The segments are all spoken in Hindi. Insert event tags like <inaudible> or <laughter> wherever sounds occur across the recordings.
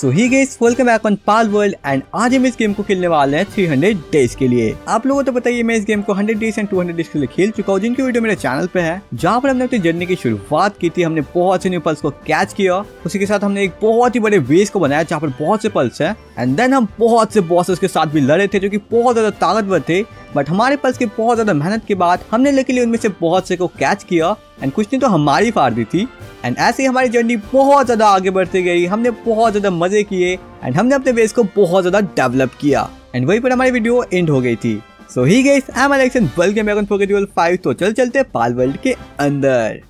So hi guys welcome back on Pal World and आज हम इस गेम को खेलने वाले हैं 300 डेज के लिए आप लोगों तो बताइए मैं इस गेम को 100 डेज एंड 200 डेज के लिए खेल चुका हूँ जिनकी वीडियो मेरे चैनल पे है जहाँ पर हमने अपनी जर्नी की शुरुआत की थी हमने बहुत से न्यू पल्स को कैच किया उसी के साथ हमने एक बहुत ही बड़े वेस को बनाया जहाँ पर बहुत से पल्स है एंड देन हम बहुत से बॉसेस के साथ भी लड़े थे जो की बहुत ज्यादा ताकतवर थे बट हमारे पल्स की बहुत ज्यादा मेहनत के बाद हमने लकीली उनमें से बहुत से को कैच किया एंड कुछ नहीं तो हमारी फार दी थी एंड ऐसे ही हमारी जर्नी बहुत ज़्यादा आगे बढ़ती गई हमने बहुत ज़्यादा मज़े किए एंड हमने अपने बेस को बहुत ज़्यादा डेवलप किया एंड वहीं पर हमारी वीडियो एंड हो गई थी सो ही गेस एम एलेक्शन बल्कि फाइव तो चल चलते पाल वर्ल्ड के अंदर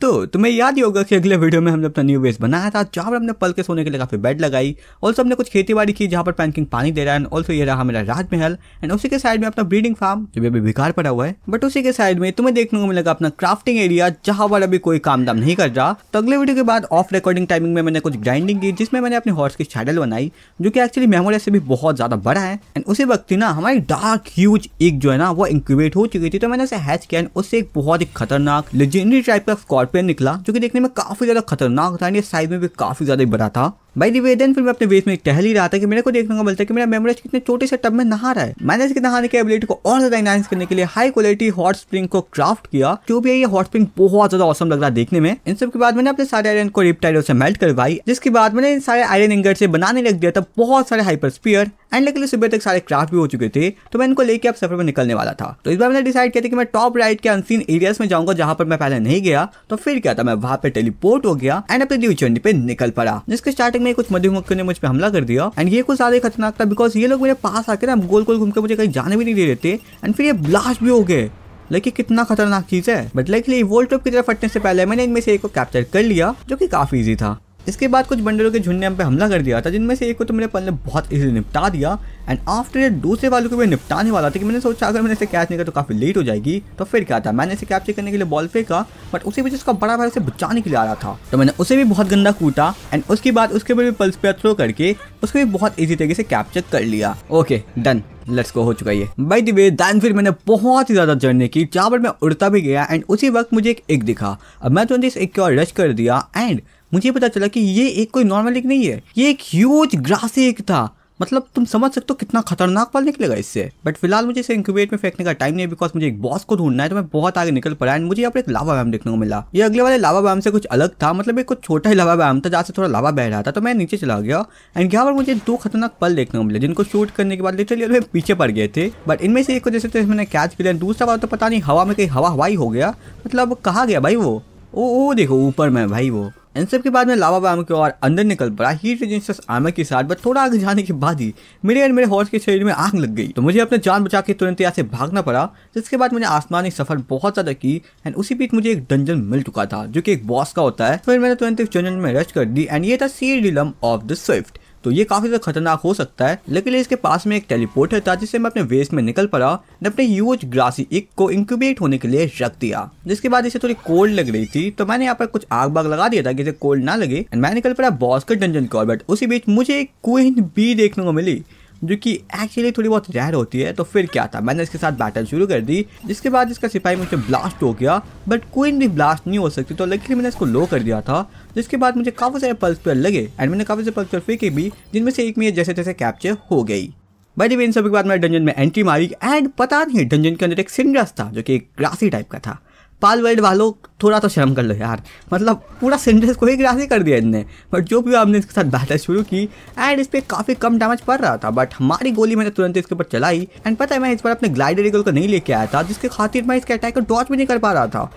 तो तुम्हें याद ही होगा कि अगले वीडियो में हमने अपना न्यू बेस बनाया था जहाँ पर हमने पल के सोने के लिए काफ़ी बेड लगाई ऑल्सो हमने कुछ खेती बाड़ी की जहाँ पर पैंकिंग पानी दे रहा है ऑल्सो ये रहा मेरा राजमहल एंड उसी के साइड में अपना ब्रीडिंग फार्म जो भी अभी बेकार पड़ा हुआ है बट उसी के साइड में तुम्हें देखने को मिलेगा अपना क्राफ्टिंग एरिया जहाँ पर अभी कोई काम दाम नहीं कर रहा तो अगले वीडियो के बाद ऑफ रिकॉर्डिंग टाइमिंग में मैंने कुछ ग्राइंडिंग की जिसमें मैंने अपने हॉर्स की शैडल बनाई जो कि एक्चुअली मेमोरिया से भी बहुत ज़्यादा बड़ा है एंड उसी वक्त ना हमारी डार्क ह्यूज एक जो है ना वो इंक्यूबेट हो चुकी थी तो मैंने उसे हैच किया उससे एक बहुत ही खतरनाक लेजेंडरी टाइप का स्कॉट स्कॉर्पियन निकला जो कि देखने में काफ़ी ज़्यादा खतरनाक था ये साइज में भी काफ़ी ज़्यादा बड़ा था भाई निवेदन फिर मैं अपने वेस्ट में टहल ही रहा था कि मेरे को देखने को मिलता है कि मेरा मेमोरेज कितने छोटे से टब में नहा रहा है मैंने इसके नहाने की एबिलिटी को और ज्यादा इनहांस करने के लिए हाई क्वालिटी हॉट स्प्रिंग को क्राफ्ट किया जो भी ये हॉट स्प्रिंग बहुत ज्यादा औसम लग रहा देखने में इन सब के बाद मैंने अपने सारे आयरन को रिप्टाइलों से मेल्ट करवाई जिसके बाद मैंने इन सारे आयरन इंगर से बनाने लग दिया था बहुत सारे हाइपर स्पीयर एंड लेकिन सुबह तक सारे क्राफ्ट भी हो चुके थे तो मैं इनको लेके अब सफर में निकलने वाला था तो इस बार मैंने डिसाइड किया था कि मैं टॉप राइट के अनसीन एरियाज में जाऊंगा जहां पर मैं पहले नहीं गया तो फिर क्या था मैं वहां पे टेलीपोर्ट हो गया एंड अपने ड्यू जर्नी पे निकल पड़ा जिसके स्टार्टिंग મે એક ઉદ્ધંગોટ કોને મુજ પે હમલા કર દિયા એન્ડ યે કુછારે ખતનાક થા બીકોઝ યે લોગ મેરે પાસ આ કે રા ગોલ ગોલ ઘુમ કે મુજે કઈ જાન ભી નહી દે દેતે એન્ડ ફિર યે blast ભી હો ગયે લકિ કિતના ખતરાક ચીઝ હે મતલબ કે યે વોલ્ટ ટોપ કી તરહ ફટને સે પહેલા મેને ઇનમે સે એક કો કેપ્ચર કર લિયા જો કે કાફી ઈઝી થા इसके बाद कुछ बंडरों के झुंड ने हम पे हमला कर दिया था जिनमें से एक को तो मैंने पहले बहुत इजीली निपटा दिया एंड आफ्टर दूसरे वालों को मैं निपटाने वाला था कि मैंने सोचा अगर मैंने इसे कैच नहीं कर तो काफ़ी लेट हो जाएगी तो फिर क्या था मैंने इसे कैप्चर करने के लिए बॉल फेंका बट उसी बीच उसका बड़ा भाई उसे बचाने के लिए आ रहा था तो मैंने उसे भी बहुत गंदा कूटा एंड उसके बाद उसके ऊपर भी पल्स पे थ्रो करके उसको भी बहुत ईजी तरीके से कैप्चर कर लिया ओके डन लेट्स गो हो चुका है बाई दी वे दैन फिर मैंने बहुत ही ज़्यादा जर्नी की जहाँ पर मैं उड़ता भी गया एंड उसी वक्त मुझे एक एक दिखा अब मैं तुरंत इस एक की ओर रश कर दिया एंड मुझे पता चला कि ये एक कोई नॉर्मल एक नहीं है ये एक ह्यूज ग्रास एक था मतलब तुम समझ सकते हो कितना खतरनाक पाल निकलेगा इससे बट फिलहाल मुझे इसे इंक्यूबेट में फेंकने का टाइम नहीं है बिकॉज मुझे एक बॉस को ढूंढना है तो मैं बहुत आगे निकल पड़ा एंड मुझे यहाँ पर एक लावा वैम देखने को मिला ये अगले वाले लावा वैम से कुछ अलग था मतलब एक कुछ छोटा ही लावा वैम था जहाँ से थोड़ा लावा बह रहा था तो मैं नीचे चला गया एंड यहाँ पर मुझे दो खतरनाक पल देखने को मिले जिनको शूट करने के बाद लिटरली वे पीछे पड़ गए थे बट इनमें से एक को जैसे तो मैंने कैच किया दूसरा बार तो पता नहीं हवा में कहीं हवा हवाई हो गया मतलब कहा गया भाई वो ओ ओ देखो ऊपर में भाई वो इन सब के बाद में लावा बाम के और अंदर निकल पड़ा हीट रेजिस्टेंस आर्मर के साथ बट थोड़ा आगे जाने के बाद ही मेरे और मेरे हॉर्स के शरीर में आग लग गई तो मुझे अपने जान बचा के तुरंत यहाँ से भागना पड़ा जिसके बाद मैंने आसमानी सफर बहुत ज्यादा की एंड उसी बीच मुझे एक डंजन मिल चुका था जो कि एक बॉस का होता है फिर मैंने तुरंत इस डंजन में रश कर दी एंड ये था सी डिलम ऑफ द स्विफ्ट तो ये काफ़ी ज़्यादा खतरनाक हो सकता है लेकिन इसके पास में एक टेलीपोर्टर था जिससे मैं अपने वेस्ट में निकल पड़ा ने अपने यूज ग्रासी इक को इंक्यूबेट होने के लिए रख दिया जिसके बाद इसे थोड़ी कोल्ड लग रही थी तो मैंने यहाँ पर कुछ आग बाग लगा दिया था कि इसे कोल्ड ना लगे एंड मैं निकल पड़ा बॉस का डंजन बट उसी बीच मुझे एक क्वीन बी देखने को मिली जो कि एक्चुअली थोड़ी बहुत जहर होती है तो फिर क्या था मैंने इसके साथ बैटल शुरू कर दी जिसके बाद इसका सिपाही मुझे ब्लास्ट हो गया बट कोई भी ब्लास्ट नहीं हो सकती तो लेकिन मैंने इसको लो कर दिया था जिसके बाद मुझे काफ़ी सारे पल्स पर लगे एंड मैंने काफ़ी सारे पल्स फेंके भी जिनमें से एक मिनट जैसे तैसे कैप्चर हो गई भाई जब इन सभी के बाद मैं डंजन में एंट्री मारी एंड पता नहीं डंजन के अंदर एक सिंड्रस था जो कि एक ग्रासी टाइप का था पाल वर्ल्ड वालों थोड़ा तो शर्म कर लो यार मतलब पूरा सेंटेंस को ही ग्रास ही कर दिया इनने बट जो भी हमने इसके साथ बैटल शुरू की एंड इस पर काफ़ी कम डैमेज पड़ रहा था बट हमारी गोली मैंने तुरंत इसके ऊपर चलाई एंड पता है मैं इस पर अपने ग्लाइडर ईगल को नहीं लेके आया था जिसके खातिर मैं इसके अटैक को डॉच भी नहीं कर पा रहा था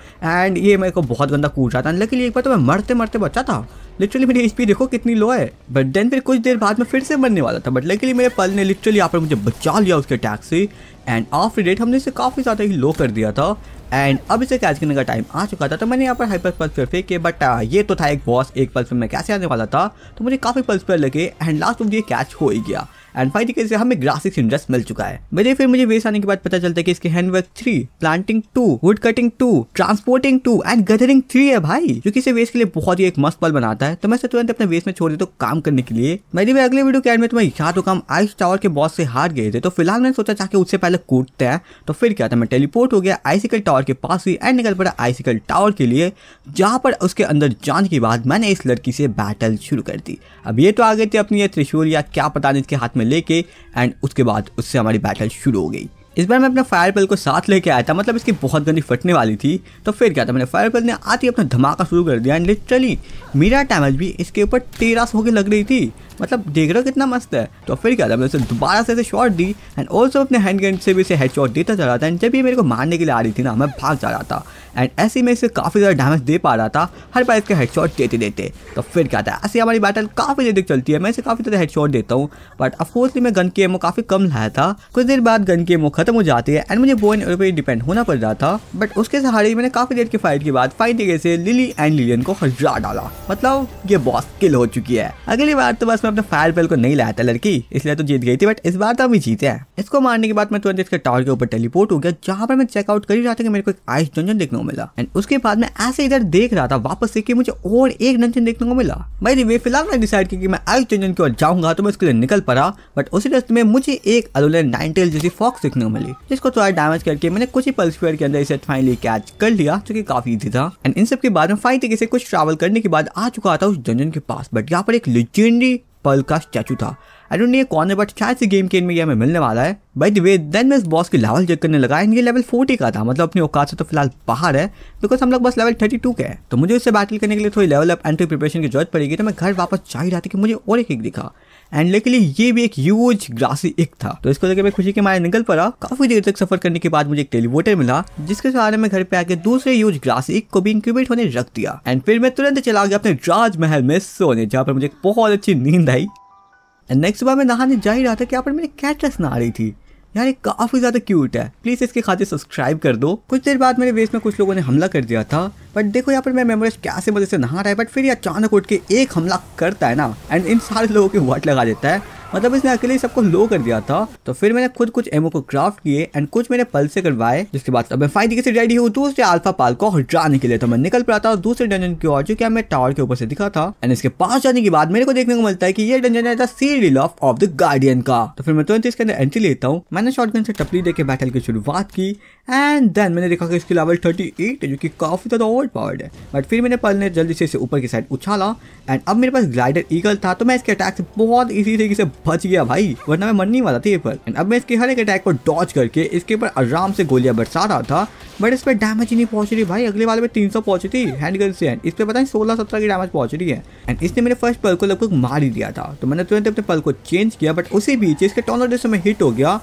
एंड ये मेरे को बहुत गंदा कूट रहा था लेकिन एक बार तो मैं मरते मरते बचा था लिटरली मेरी एच देखो कितनी लो है बट देन फिर कुछ देर बाद मैं फिर से मरने वाला था बट लेकिन मेरे पल ने लिटरली यहाँ पर मुझे बचा लिया उसके अटैक से एंड आफ्टर डेट हमने इसे काफ़ी ज़्यादा ही लो कर दिया था एंड अब इसे कैच करने का टाइम आ चुका था तो मैंने यहाँ पर हाइपर पल्स पर फेंके बट ये तो था एक बॉस एक पल्स पर मैं कैसे आने वाला था तो मुझे काफ़ी पल्स पर लगे एंड लास्ट में ये कैच हो ही गया एंड फाइव तरीके से हमें ग्राफिक्स इंटरेस्ट मिल चुका है मेरे फिर मुझे वेस्ट आने के बाद पता चलता है कि इसके handwork three planting two wood cutting two transporting two and gathering three है भाई जो किसी वेस्ट के लिए बहुत ही एक मस्त पल बनाता है तो मैं तुरंत अपने वेस्ट में छोड़ देता तो हूँ काम करने के लिए मेरी भी अगले वीडियो एंड में तुम्हें याद होगा हम आइस टावर के बॉस से हार गए थे तो फिलहाल मैंने सोचा चाहे उससे पहले कूदते हैं तो फिर क्या था मैं टेलीपोर्ट हो गया आइसिकल टावर के पास हुई एंड निकल पड़ा आइसिकल टावर के लिए जहाँ पर उसके अंदर जाने के बाद मैंने इस लड़की से बैटल शुरू कर दी अब ये तो आ गए थे अपनी ये त्रिशूल या क्या पता नहीं इसके हाथ में में लेके एंड उसके बाद उससे हमारी बैटल शुरू हो गई इस बार मैं अपना फायर पेल को साथ लेके आया था मतलब इसकी बहुत गंदी फटने वाली थी तो फिर क्या था मैंने फायर पेल ने आते ही अपना धमाका शुरू कर दिया एंड लिटरली मेरा डैमेज भी इसके ऊपर तेरह सौ की लग रही थी मतलब देख रहे हो कितना मस्त है तो फिर क्या था मैंने उसे दोबारा से इसे शॉट दी एंड ऑल्सो अपने हैंड गन से भी इसे हेड शॉट देता जा रहा था एंड जब ये मेरे को मारने के लिए आ रही थी ना मैं भाग जा रहा था एंड ऐसे में इसे काफ़ी ज़्यादा डैमेज दे पा रहा था हर बार इसके हेडशॉट देते देते तो फिर क्या था ऐसी हमारी बैटल काफ़ी देर तक चलती है मैं इसे काफ़ी ज़्यादा हेडशॉट देता हूँ बट अफकोर्सली मैं गन की एमओ काफ़ी कम लाया था कुछ देर बाद गन की एमओ खत्म हो जाती है एंड मुझे बोन पर डिपेंड होना पड़ रहा था बट उसके सहारे मैंने काफ़ी देर की फाइट के बाद फाइट जगह से लिली एंड लिलियन को हजरा डाला मतलब ये बॉस किल हो चुकी है अगली बार तो बस मैं अपने फायर बेल को नहीं लाया था लड़की इसलिए तो जीत गई थी बट इस बार तो हम जीते हैं इसको मारने के बाद मैं तुरंत इसके टावर के ऊपर टेलीपोर्ट हो गया जहाँ पर मैं चेकआउट कर ही रहा था कि मेरे को एक आइस जंजन देखने को मिला एंड उसके बाद मैं ऐसे इधर देख रहा था वापस से कि मुझे और एक डंजन देखने को मिला भाई वे फिलहाल मैं डिसाइड की कि मैं आइस डंजन की ओर जाऊंगा तो मैं उसके लिए निकल पड़ा बट उसी रास्ते में मुझे एक अलोलन नाइनटेल जैसी फॉक्स देखने को मिली जिसको थोड़ा डैमेज करके मैंने कुछ ही पल्स के अंदर इसे फाइनली कैच कर लिया जो की काफी ईजी था एंड इन सब के बाद में फाइन तरीके से कुछ ट्रैवल करने के बाद आ चुका था उस डंजन के पास बट यहाँ पर एक लेजेंडरी पल का स्टैचू था आई डोंट नो कौन है बट शायद से गेम के एंड में ये हमें मिलने वाला है बाई द वे देन मैं इस बॉस की लेवल चेक करने लगा एंड ये लेवल फोर्टी का था मतलब अपनी औकात से तो फिलहाल बाहर है बिकॉज हम लोग बस लेवल थर्टी टू के हैं तो मुझे इससे बैटल करने के लिए थोड़ी लेवल अप एंट्री प्रिपरेशन की जरूरत पड़ेगी तो मैं घर वापस चाह रहा था कि मुझे और एक एक दिखा एंड लेकिन ये भी एक यूज ग्रासी एक था तो इसको लेकर मैं खुशी के मारे निकल पड़ा काफी देर तक सफर करने के बाद मुझे एक टेलीवोटर मिला जिसके सहारे मैं घर पे आके दूसरे यूज ग्रासी एक को भी इंक्यूबेट होने रख दिया एंड फिर मैं तुरंत चला गया अपने राजमहल में सोने जहाँ पर मुझे बहुत अच्छी नींद आई नेक्स्ट सुबह मैं नहाने जा ही रहा था कि यहाँ पर मेरी ना नहा रही थी यार ये काफ़ी ज़्यादा क्यूट है प्लीज़ इसके खाते सब्सक्राइब कर दो कुछ देर बाद मेरे वेस्ट में कुछ लोगों ने हमला कर दिया था बट देखो यहाँ पर मैं मेमोरीज कैसे मजे से नहा रहा है बट फिर ये अचानक उठ के एक हमला करता है ना एंड इन सारे लोगों के वाट लगा देता है मतलब इसने अकेले सबको लो कर दिया था तो फिर मैंने खुद कुछ एमओ को क्राफ्ट किए एंड कुछ मैंने पल से करवाए जिसके बाद अब मैं फाइन तरीके से रेडी हूँ दूसरे अल्फा पाल को हटाने के लिए तो मैं निकल पड़ा था दूसरे डंजन की ओर जो कि हमें टावर के ऊपर से दिखा था एंड इसके पास जाने के बाद मेरे को देखने को मिलता है की ये डंजन है सीरियल ऑफ द गार्डियन का तो फिर मैं तुरंत इसके अंदर एंट्री लेता हूँ मैंने शॉटगन से टपली देकर बैठल की शुरुआत की एंड देन मैंने देखा कि इसकी लेवल 38 है जो कि काफ़ी ज़्यादा ओवर पावर्ड है बट फिर मैंने पल ने जल्दी से इसे ऊपर की साइड उछाला एंड अब मेरे पास ग्लाइडर ईगल था तो मैं इसके अटैक से बहुत इजी तरीके से बच गया भाई वरना मैं मरने वाला था ये पर अब मैं इसके हर एक अटैक को डॉच करके इसके ऊपर आराम से गोलियां बरसा रहा था बट इस पर डैमेज ही नहीं पहुंच रही भाई अगले वाले में तीन सौ पहुंची थी हैंडगन से इस पर पता नहीं सोलह सत्रह की डैमेज पहुंच रही है एंड इसने मेरे फर्स्ट पल को लगभग मार ही दिया था तो मैंने तुरंत अपने पल को चेंज किया बट उसी बीच इसके टॉनर से हिट हो गया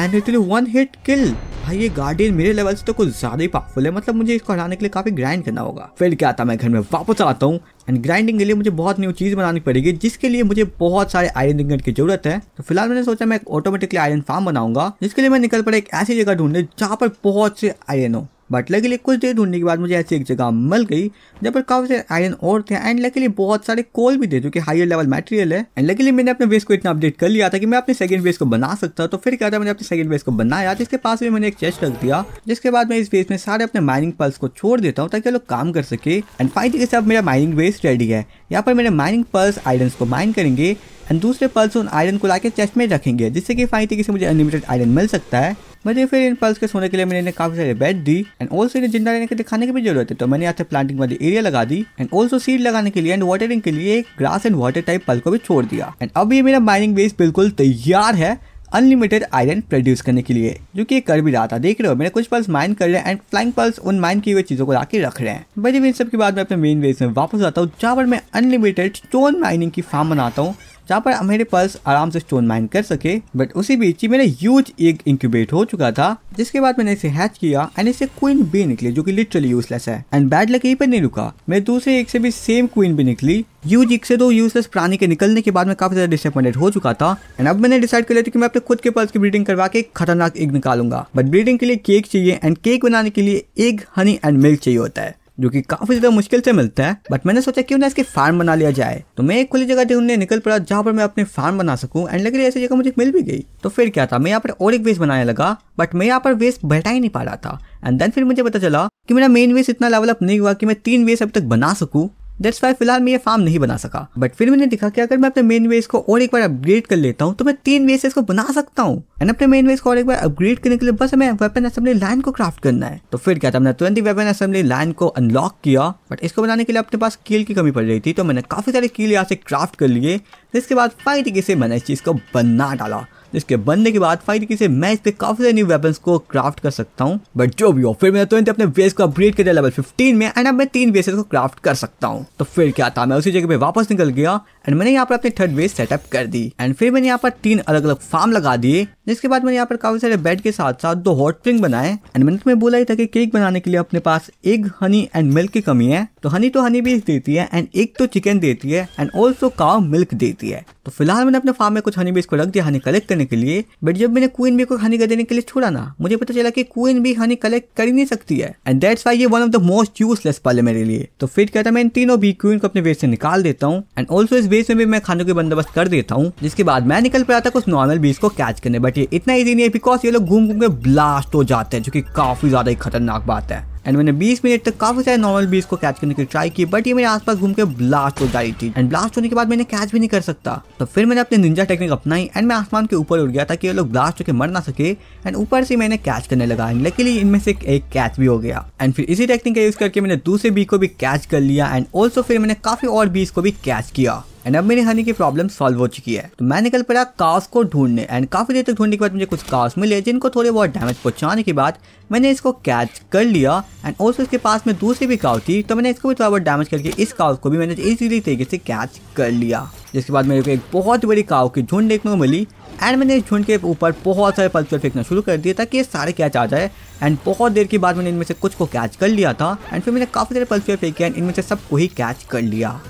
and it one hit kill भाई ये गार्डियन मेरे लेवल से तो कुछ ज्यादा ही पावरफुल है मतलब मुझे इसको हराने के लिए काफी ग्राइंड करना होगा फिर क्या था मैं घर में वापस आता हूँ एंड ग्राइंडिंग के लिए मुझे बहुत न्यू चीज़ बनानी पड़ेगी जिसके लिए मुझे बहुत सारे आयरन इंगट की जरूरत है तो फिलहाल मैंने सोचा मैं एक ऑटोमेटिकली आयरन फार्म बनाऊंगा जिसके लिए मैं निकल पड़ा एक ऐसी जगह ढूंढने जहाँ पर बहुत से आयरन हो बटलर के लिए कुछ देर ढूंढने के बाद मुझे ऐसी एक जगह मिल गई जहाँ पर काफी सारे आयरन और थे एंड लकीली बहुत सारे कोल भी थे जो कि हाईर लेवल मटेरियल है एंड लकीली मैंने अपने वेस्ट को इतना अपडेट कर लिया था कि मैं अपने सेकंड वेस को बना सकता हूँ तो फिर क्या था मैंने अपने सेकंड वेस को बनाया जिसके पास भी मैंने एक चेस्ट रख दिया जिसके बाद मैं इस वेस में सारे अपने माइनिंग पल्स को छोड़ देता हूँ ताकि लोग काम कर सके एंड फाइनली के साथ मेरा माइनिंग वेस्ट रेडी है यहाँ पर मेरे माइनिंग पल्स आयरन्स को माइन करेंगे एंड दूसरे पल्स उन आयरन को लाके चेस्ट में रखेंगे जिससे कि फाइन तरीके से मुझे अनलिमिटेड आयरन मिल सकता है मुझे फिर इन पल्स के सोने के लिए मैंने काफी सारे बेड दी एंड ऑल्सो इन्हें जिंदा रहने के दिखाने की भी जरूरत है तो मैंने यहाँ से प्लांटिंग वाली एरिया लगा दी एंड ऑल्सो सीड लगाने के लिए एंड वाटरिंग के लिए ग्रास एंड वाटर टाइप पल को भी छोड़ दिया एंड अब ये मेरा माइनिंग बेस बिल्कुल तैयार है अनलिमिटेड आयरन प्रोड्यूस करने के लिए जो कि कर भी रहा था देख रहे हो मैंने कुछ पल्स माइन कर रहे हैं एंड फ्लाइंग पल्स उन माइन की हुई चीजों को लाके रख रहे हैं भाई इन सब के बाद मैं अपने मेन वेज में वापस आता हूँ जहाँ पर मैं अनलिमिटेड स्टोन माइनिंग की फार्म बनाता हूँ जहाँ पर मेरे पास आराम से स्टोन माइन कर सके बट उसी बीच ही मेरा यूज एक इंक्यूबेट हो चुका था जिसके बाद मैंने इसे हैच किया एंड इसे क्वीन बी निकली जो कि लिटरली यूजलेस है एंड बैड लक यहीं पर नहीं रुका मेरे दूसरे एक से भी सेम क्वीन भी निकली यूज एक से दो यूजलेस प्राणी के निकलने के बाद मैं काफी ज्यादा डिसअपॉइंटेड हो चुका था एंड अब मैंने डिसाइड कर लिया था कि मैं अपने खुद के पल्स की ब्रीडिंग करवा के खतरनाक एग निकालूंगा बट ब्रीडिंग के लिए केक चाहिए एंड केक बनाने के लिए एग हनी एंड मिल्क चाहिए होता है जो कि काफी ज्यादा मुश्किल से मिलता है बट मैंने सोचा क्यों ना इसके फार्म बना लिया जाए तो मैं एक खुली जगह ढूंढने निकल पड़ा जहाँ पर मैं अपने फार्म बना सकूँ एंड लग रही ऐसी जगह मुझे मिल भी गई तो फिर क्या था मैं यहाँ पर और एक वेस्ट बनाने लगा बट मैं यहाँ पर वेस्ट बैठा ही नहीं पा रहा था एंड देन फिर मुझे पता चला कि मेरा मेन वेस्ट इतना लेवल अप नहीं हुआ कि मैं तीन वेस्ट अब तक बना सकूँ दैट्स वाई फिलहाल मैं ये फार्म नहीं बना सका बट फिर मैंने देखा कि अगर मैं अपने मेन वेज को और एक बार अपग्रेड कर लेता हूँ तो मैं तीन वेज इसको बना सकता हूँ एंड अपने मेन वेज को और एक बार अपग्रेड करने के लिए बस हमें वेपन असेंबली लाइन को क्राफ्ट करना है तो फिर क्या था मैंने तुरंत ही वेपन असेंबली लाइन को अनलॉक किया बट इसको बनाने के लिए अपने पास कील की कमी पड़ रही थी तो मैंने काफी सारे कील यहाँ से क्राफ्ट कर लिए इसके बाद फाइटिंग से मैंने इस चीज़ को बना डाला जिसके बनने के बाद फाइनली किसी मैं इस पे काफी सारे न्यू वेपन्स को क्राफ्ट कर सकता हूँ बट जो भी हो फिर मैंने तो तो अपने बेस को अपग्रेड कर दिया लेवल 15 में एंड अब मैं तीन बेसेस को क्राफ्ट कर सकता हूँ तो फिर क्या था मैं उसी जगह पे वापस निकल गया एंड मैंने यहाँ पर अपने थर्ड बेस सेटअप कर दी एंड फिर मैंने यहाँ पर तीन अलग अलग फार्म लगा दिए जिसके बाद मैंने यहाँ पर काफी सारे बेड के साथ साथ दो हॉट स्प्रिंग बनाए एंड मैंने तुम्हें बोला ही था कि केक बनाने के लिए अपने पास एग हनी एंड मिल्क की कमी है तो हनी तो हनी बीज देती है एंड एक तो चिकन देती है एंड ऑल्सो काव मिल्क देती है तो फिलहाल मैंने अपने फार्म में कुछ हनी बीज को रख दिया हनी कलेक्ट करने के लिए बट जब मैंने क्वीन बी को हनी देने के लिए छोड़ा ना मुझे पता चला कि क्वीन बी हनी कलेक्ट कर ही नहीं सकती है एंड दैट्स वाई ये one of the most useless pal है मेरे लिए तो फिर कहता मैं इन तीनों बी क्वीन को अपने वेस्ट से निकाल देता हूँ एंड ऑल्सो इस वेस्ट में भी मैं खाने के बंदोबस्त कर देता हूँ जिसके बाद मैं निकल पाया था कुछ नॉर्मल बीज को कैच करने बट ये इतना ईजी नहीं है बिकॉज ये लोग घूम घूम के ब्लास्ट हो जाते हैं जो की काफी ज्यादा ही खतरनाक बात है एंड मैंने 20 मिनट तक काफी सारे नॉर्मल बीस को कैच करने की ट्राई की बट ये मेरे आसपास घूम के ब्लास्ट हो जा रही थी एंड ब्लास्ट होने के बाद मैंने कैच भी नहीं कर सकता तो फिर मैंने अपने निंजा टेक्निक अपनाई एंड मैं आसमान के ऊपर उड़ गया ताकि ये लोग ब्लास्ट होकर मर ना सके एंड ऊपर से मैंने कैच करने लगा एंड लकीली इनमें से एक कैच भी हो गया एंड फिर इसी टेक्निक का यूज करके मैंने दूसरे बी को भी कैच कर लिया एंड ऑल्सो फिर मैंने काफी और बीस को भी कैच किया एंड अब मेरी हनी की प्रॉब्लम सॉल्व हो चुकी है तो मैं निकल पड़ा कास को ढूंढने एंड काफी देर तक ढूंढने के बाद मुझे कुछ कास मिले जिनको थोड़े बहुत डैमेज पहुंचाने के बाद मैंने इसको कैच कर लिया एंड ऑल्सो इसके पास में दूसरी भी काव थी तो मैंने इसको भी थोड़ा बहुत डैमेज करके इस काउ को भी मैंने इजीली तरीके से कैच कर लिया जिसके बाद मेरे को एक बहुत बड़ी काव की झुंड देखने को मिली एंड मैंने इस झुंड के ऊपर बहुत सारे पल्चर फेंकना शुरू कर दिया ताकि ये सारे कैच आ जाए एंड बहुत देर के बाद मैंने इनमें से कुछ को कैच कर लिया था एंड फिर मैंने काफ़ी सारे पल्चर फेंके एंड इनमें से सबको ही कैच कर लिया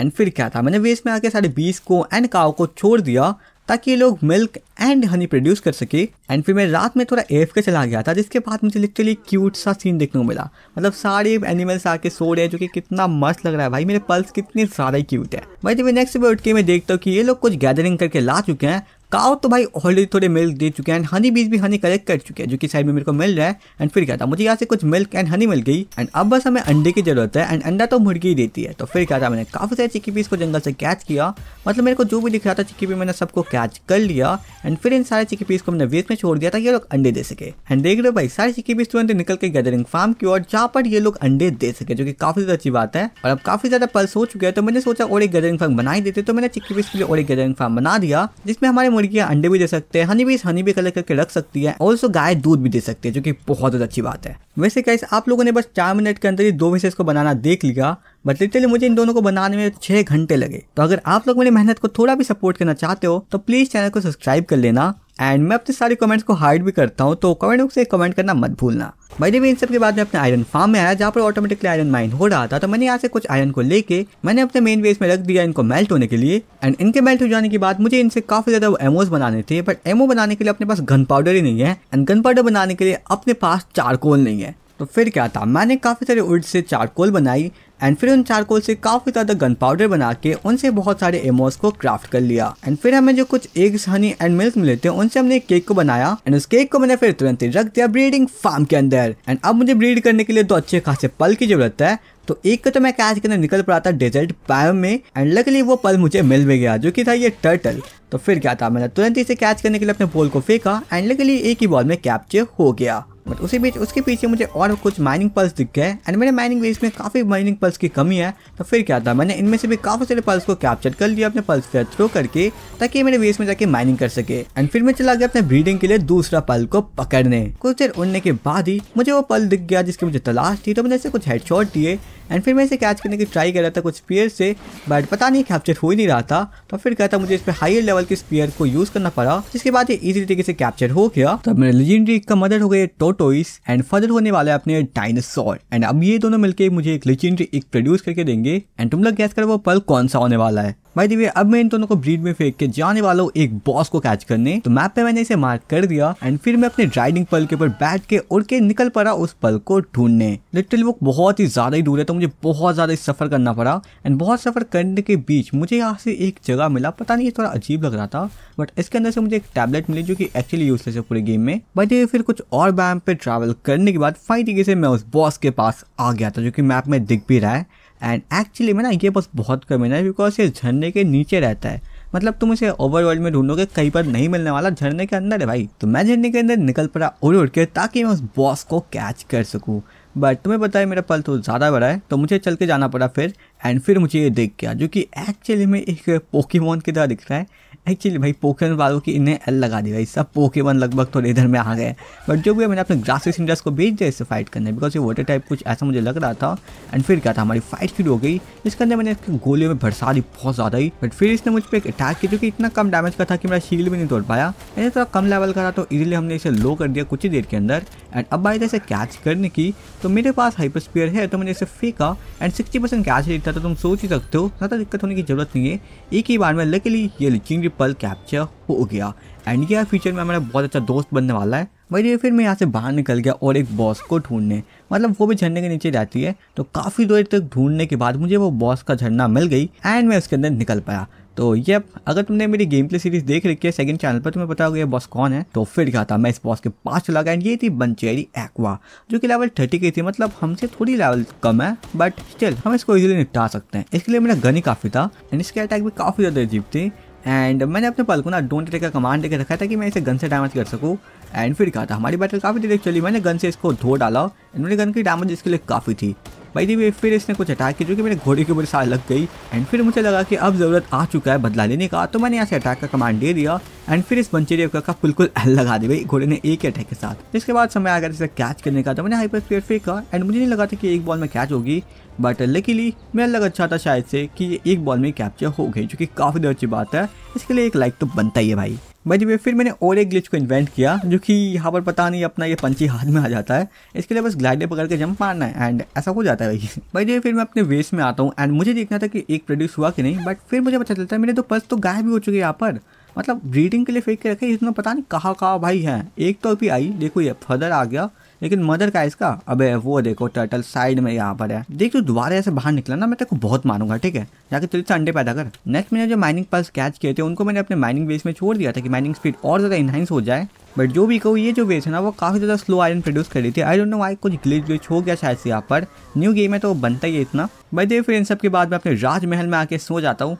एंड फिर क्या था मैंने वेस्ट में आके सारे बीस को एंड काओ को छोड़ दिया ताकि ये लोग मिल्क एंड हनी प्रोड्यूस कर सके एंड फिर मैं रात में थोड़ा एफ के चला गया था जिसके बाद मुझे लिटरली क्यूट सा सीन देखने को मिला मतलब सारे एनिमल्स आके सो रहे हैं जो कि कितना मस्त लग रहा है भाई मेरे पल्स कितने ज़्यादा ही क्यूट है भाई जब नेक्स्ट सुबह उठ के मैं देखता हूँ कि ये लोग कुछ गैदरिंग करके ला चुके हैं काव तो भाई ऑलरेडी थोड़े मिल्क दे चुके हैं एंड हनी बीज भी हनी कलेक्ट कर चुके हैं जो कि साइड में मेरे को मिल रहा है एंड फिर क्या था मुझे यहाँ से कुछ मिल्क एंड हनी मिल गई एंड अब बस हमें अंडे की जरूरत है एंड अंडा तो मुर्गी ही देती है तो फिर क्या था मैंने काफ़ी सारे चिक्की पीस को जंगल से कैच किया मतलब मेरे को जो भी दिख रहा था चिक्की पी मैंने सबको कैच कर लिया एंड फिर इन सारे चिक्की पीस को मैंने वेस्ट में छोड़ दिया था ये लोग अंडे दे सके एंड देख रहे हो भाई सारे चिक्की पीस तुरंत निकल के गैदरिंग फार्म की ओर जहाँ पर ये लोग अंडे दे सके जो कि काफ़ी ज़्यादा अच्छी बात है और अब काफ़ी ज़्यादा पल्स हो चुके हैं तो मैंने सोचा और एक गैदरिंग फार्म बना ही देते तो मैंने चिक्की पीस के लिए और एक गैदरिंग फार्म बना दिया जिसमें हमारे मुर्गियाँ अंडे भी दे सकते हैं हनी बीज हनी भी कलेक्ट करके रख सकती है ऑल्सो गाय दूध भी दे सकती है जो कि बहुत ज़्यादा अच्छी बात है वैसे गाइस आप लोगों ने बस चार मिनट के अंदर ही दो विशेष को बनाना देख लिया बट लिटरली मुझे इन दोनों को बनाने में छह घंटे लगे तो अगर आप लोग मेरी मेहनत को थोड़ा भी सपोर्ट करना चाहते हो तो प्लीज़ चैनल को सब्सक्राइब कर लेना एंड मैं अपने सारे कमेंट्स को हाइड भी करता हूँ तो कमेंट बॉक्स से कमेंट करना मत भूलना भाई भी इन सब के बाद में अपने आयरन फार्म में आया जहाँ पर ऑटोमेटिकली आयरन माइन हो रहा था तो मैंने यहाँ से कुछ आयरन को लेके मैंने अपने मेन बेस में रख दिया इनको मेल्ट होने के लिए एंड इनके मेल्ट हो जाने के बाद मुझे इनसे काफी ज्यादा एमोज बनाने थे बट एमओ बनाने के लिए अपने पास गन पाउडर ही नहीं है एंड गन पाउडर बनाने के लिए अपने पास चारकोल नहीं है तो फिर क्या था मैंने काफ़ी सारे उल्ट से चारकोल बनाई एंड फिर उन चारकोल से काफ़ी ज़्यादा गन पाउडर बना के उनसे बहुत सारे एमोस को क्राफ्ट कर लिया एंड फिर हमें जो कुछ एग हनी एंड मिल्क मिले थे उनसे हमने एक केक को बनाया एंड उस केक को मैंने फिर तुरंत ही रख दिया ब्रीडिंग फार्म के अंदर एंड अब मुझे ब्रीड करने के लिए दो अच्छे खासे पल की जरूरत है तो एक का तो मैं कैच के अंदर निकल पड़ा था डेजर्ट पैम में एंड लकली वो पल मुझे मिल भी गया जो कि था ये टर्टल तो फिर क्या था मैंने तुरंत इसे कैच करने के लिए अपने बॉल को फेंका एंड लकली एक ही बॉल में कैप्चर हो गया बट उसी बीच उसके पीछे मुझे और कुछ माइनिंग पल्स दिख गए एंड मेरे माइनिंग बेस में काफ़ी माइनिंग पल्स की कमी है तो फिर क्या था मैंने इनमें से भी काफ़ी सारे पल्स को कैप्चर कर लिया अपने पल्स के थ्रो करके ताकि मेरे बेस में जाके माइनिंग कर सके एंड फिर मैं चला गया अपने ब्रीडिंग के लिए दूसरा पल को पकड़ने कुछ देर उड़ने के बाद ही मुझे वो पल दिख गया जिसकी मुझे तलाश थी तो मैंने इसे कुछ हेड दिए एंड फिर मैं इसे कैच करने की ट्राई कर रहा था कुछ स्पीयर से बट पता नहीं कैप्चर हो ही नहीं रहा था तो फिर कहता मुझे इस पर हायर लेवल के स्पीयर को यूज करना पड़ा जिसके बाद ये ईजी तरीके से कैप्चर हो गया तब तो मेरे लेजेंडरी का मदर हो गया टॉयस एंड फर्दर होने वाला है अपने डायनासोर एंड अब ये दोनों मिलकर मुझे एक लेजेंडरी एक प्रोड्यूस करके देंगे एंड तुम लोग गैस करो वो पल कौन सा होने वाला है भाई दिवे अब मैं इन दोनों को ब्रीड में फेंक के जाने वाला हूँ एक बॉस को कैच करने तो मैप पे मैंने इसे मार्क कर दिया एंड फिर मैं अपने ड्राइडिंग पल के ऊपर बैठ के उड़ के निकल पड़ा उस पल को ढूंढने लिटरली वो बहुत ही ज्यादा ही दूर है तो मुझे बहुत ज्यादा सफर करना पड़ा एंड बहुत सफर करने के बीच मुझे यहाँ से एक जगह मिला पता नहीं ये थोड़ा अजीब लग रहा था बट इसके अंदर से मुझे एक टैबलेट मिली जो कि एक्चुअली यूजलेस है पूरे गेम में भाई दिवे फिर कुछ और बैम पे ट्रैवल करने के बाद तरीके से मैं उस बॉस के पास आ गया था जो कि मैप में दिख भी रहा है एंड एक्चुअली में ना ये बस बहुत कम है ना बिकॉज ये झरने के नीचे रहता है मतलब तुम इसे ओवरऑल में ढूंढोगे कहीं पर नहीं मिलने वाला झरने के अंदर है भाई तो मैं झरने के अंदर निकल पड़ा उड़ उड़ के ताकि मैं उस बॉस को कैच कर सकूँ बट तुम्हें पता है मेरा पल तो ज़्यादा बड़ा है तो मुझे चल के जाना पड़ा फिर एंड फिर मुझे ये देख गया जो कि एक्चुअली में एक पोकीमोन की तरह दिख रहा है एक्चुअली भाई पोखे वालों की इन्हें एल लगा दी भाई सब पोखे वन लगभग थोड़े इधर में आ गए बट जो भी मैंने अपने ग्रासिस इंडस को भेज दिया इससे फाइट करने बिकॉज ये वाटर टाइप कुछ ऐसा मुझे लग रहा था एंड फिर क्या था हमारी फाइट शुरू हो गई इसके अंदर मैंने इसके गोलियों में भरसा दी बहुत ज़्यादा ही बट फिर इसने मुझ पर एक अटैक किया जो कि इतना कम डैमेज का था कि मेरा शील्ड भी नहीं तोड़ पाया मैंने थोड़ा कम लेवल का था तो इजिली हमने इसे लो कर दिया कुछ ही देर के अंदर एंड अब भाई इसे कैच करने की तो मेरे पास हाइपर स्पीयर है तो मैंने इसे फेंका and sixty percent catch rate था तो तुम सोच ही सकते हो ज़्यादा दिक्कत होने की जरूरत नहीं है एक ही बार में लकीली ये लिचिंग रिपल कैप्चर हो गया एंड यह फ्यूचर में मेरा बहुत अच्छा दोस्त बनने वाला है भाई फिर मैं यहाँ से बाहर निकल गया और एक बॉस को ढूंढने मतलब वो भी झरने के नीचे रहती है तो काफ़ी देर तक ढूंढने के बाद मुझे वो बॉस का झरना मिल गई एंड मैं उसके अंदर निकल पाया तो ये अगर तुमने मेरी गेम प्ले सीरीज देख रखी है सेकंड चैनल पर तुम्हें पता होगा ये बॉस कौन है तो फिर क्या था मैं इस बॉस के पास चला गया एंड ये थी बंचेरी एक्वा जो कि लेवल थर्टी की थी मतलब हमसे थोड़ी लेवल कम है बट स्टिल हम इसको इजीली निपटा सकते हैं इसके लिए मेरा गन ही काफ़ी था एंड इसके अटैक भी काफ़ी ज़्यादा अजीब थी एंड मैंने अपने पल को ना डोंट टेक का कमांड देकर रखा था कि मैं इसे गन से डैमेज कर सकूँ एंड फिर कहा था हमारी बैटल काफ़ी देर चली मैंने गन से इसको धो डाला मेरे गन की डैमेज इसके लिए काफ़ी थी भाई दी फिर इसने कुछ अटैक किया जो कि मेरे घोड़े के ऊपर साथ लग गई एंड फिर मुझे लगा कि अब ज़रूरत आ चुका है बदला लेने का तो मैंने यहाँ से अटैक का कमांड दे दिया एंड फिर इस बंचेरी का बिल्कुल एल लगा दी भाई घोड़े ने एक ही अटैक के साथ इसके बाद समय आ गया इसे कैच करने का तो मैंने हाइपर प्लेयर फेंका एंड मुझे नहीं लगा था कि एक बॉल में कैच होगी बट लकीली मेरा लग अच्छा था शायद से कि ये एक बॉल में कैप्चर हो गई जो कि काफ़ी देर अच्छी बात है इसके लिए एक लाइक तो बनता ही है भाई भाई वे फिर मैंने और एक ग्लिच को इन्वेंट किया जो कि यहाँ पर पता नहीं अपना ये पंची हाथ में आ जाता है इसके लिए बस ग्लाइडर पकड़ के जंप मारना है एंड ऐसा हो जाता है भाई <laughs> भाई जब फिर मैं अपने वेस्ट में आता हूँ एंड मुझे देखना था कि एक प्रोड्यूस हुआ कि नहीं बट फिर मुझे पता चलता है मेरे तो पर्स तो गायब भी हो चुके हैं यहाँ पर मतलब ब्रीडिंग के लिए फेंक के रखे इसमें पता नहीं कहाँ कहाँ भाई हैं एक तो अभी आई देखो ये फर्दर आ गया लेकिन मदर का इसका अबे वो देखो टर्टल साइड में यहाँ पर है देख तू दोबारा ऐसे बाहर निकला ना मैं तेरे को बहुत मारूंगा ठीक है जाके तेरे अंडे पैदा कर नेक्स्ट मैंने जो माइनिंग पल्स कैच किए थे उनको मैंने अपने माइनिंग बेस में छोड़ दिया था कि माइनिंग स्पीड और ज़्यादा इनहेंस हो जाए बट जो भी कहूँ ये जो वेव है ना वो काफ़ी ज़्यादा स्लो आयरन प्रोड्यूस कर रही थी आई डोंट नो वाई कुछ ग्लिच ग्लिच हो गया शायद से यहाँ पर न्यू गेम है तो बनता ही है इतना बट दे फिर इन सब के बाद मैं अपने राजमहल में आके सो जाता हूँ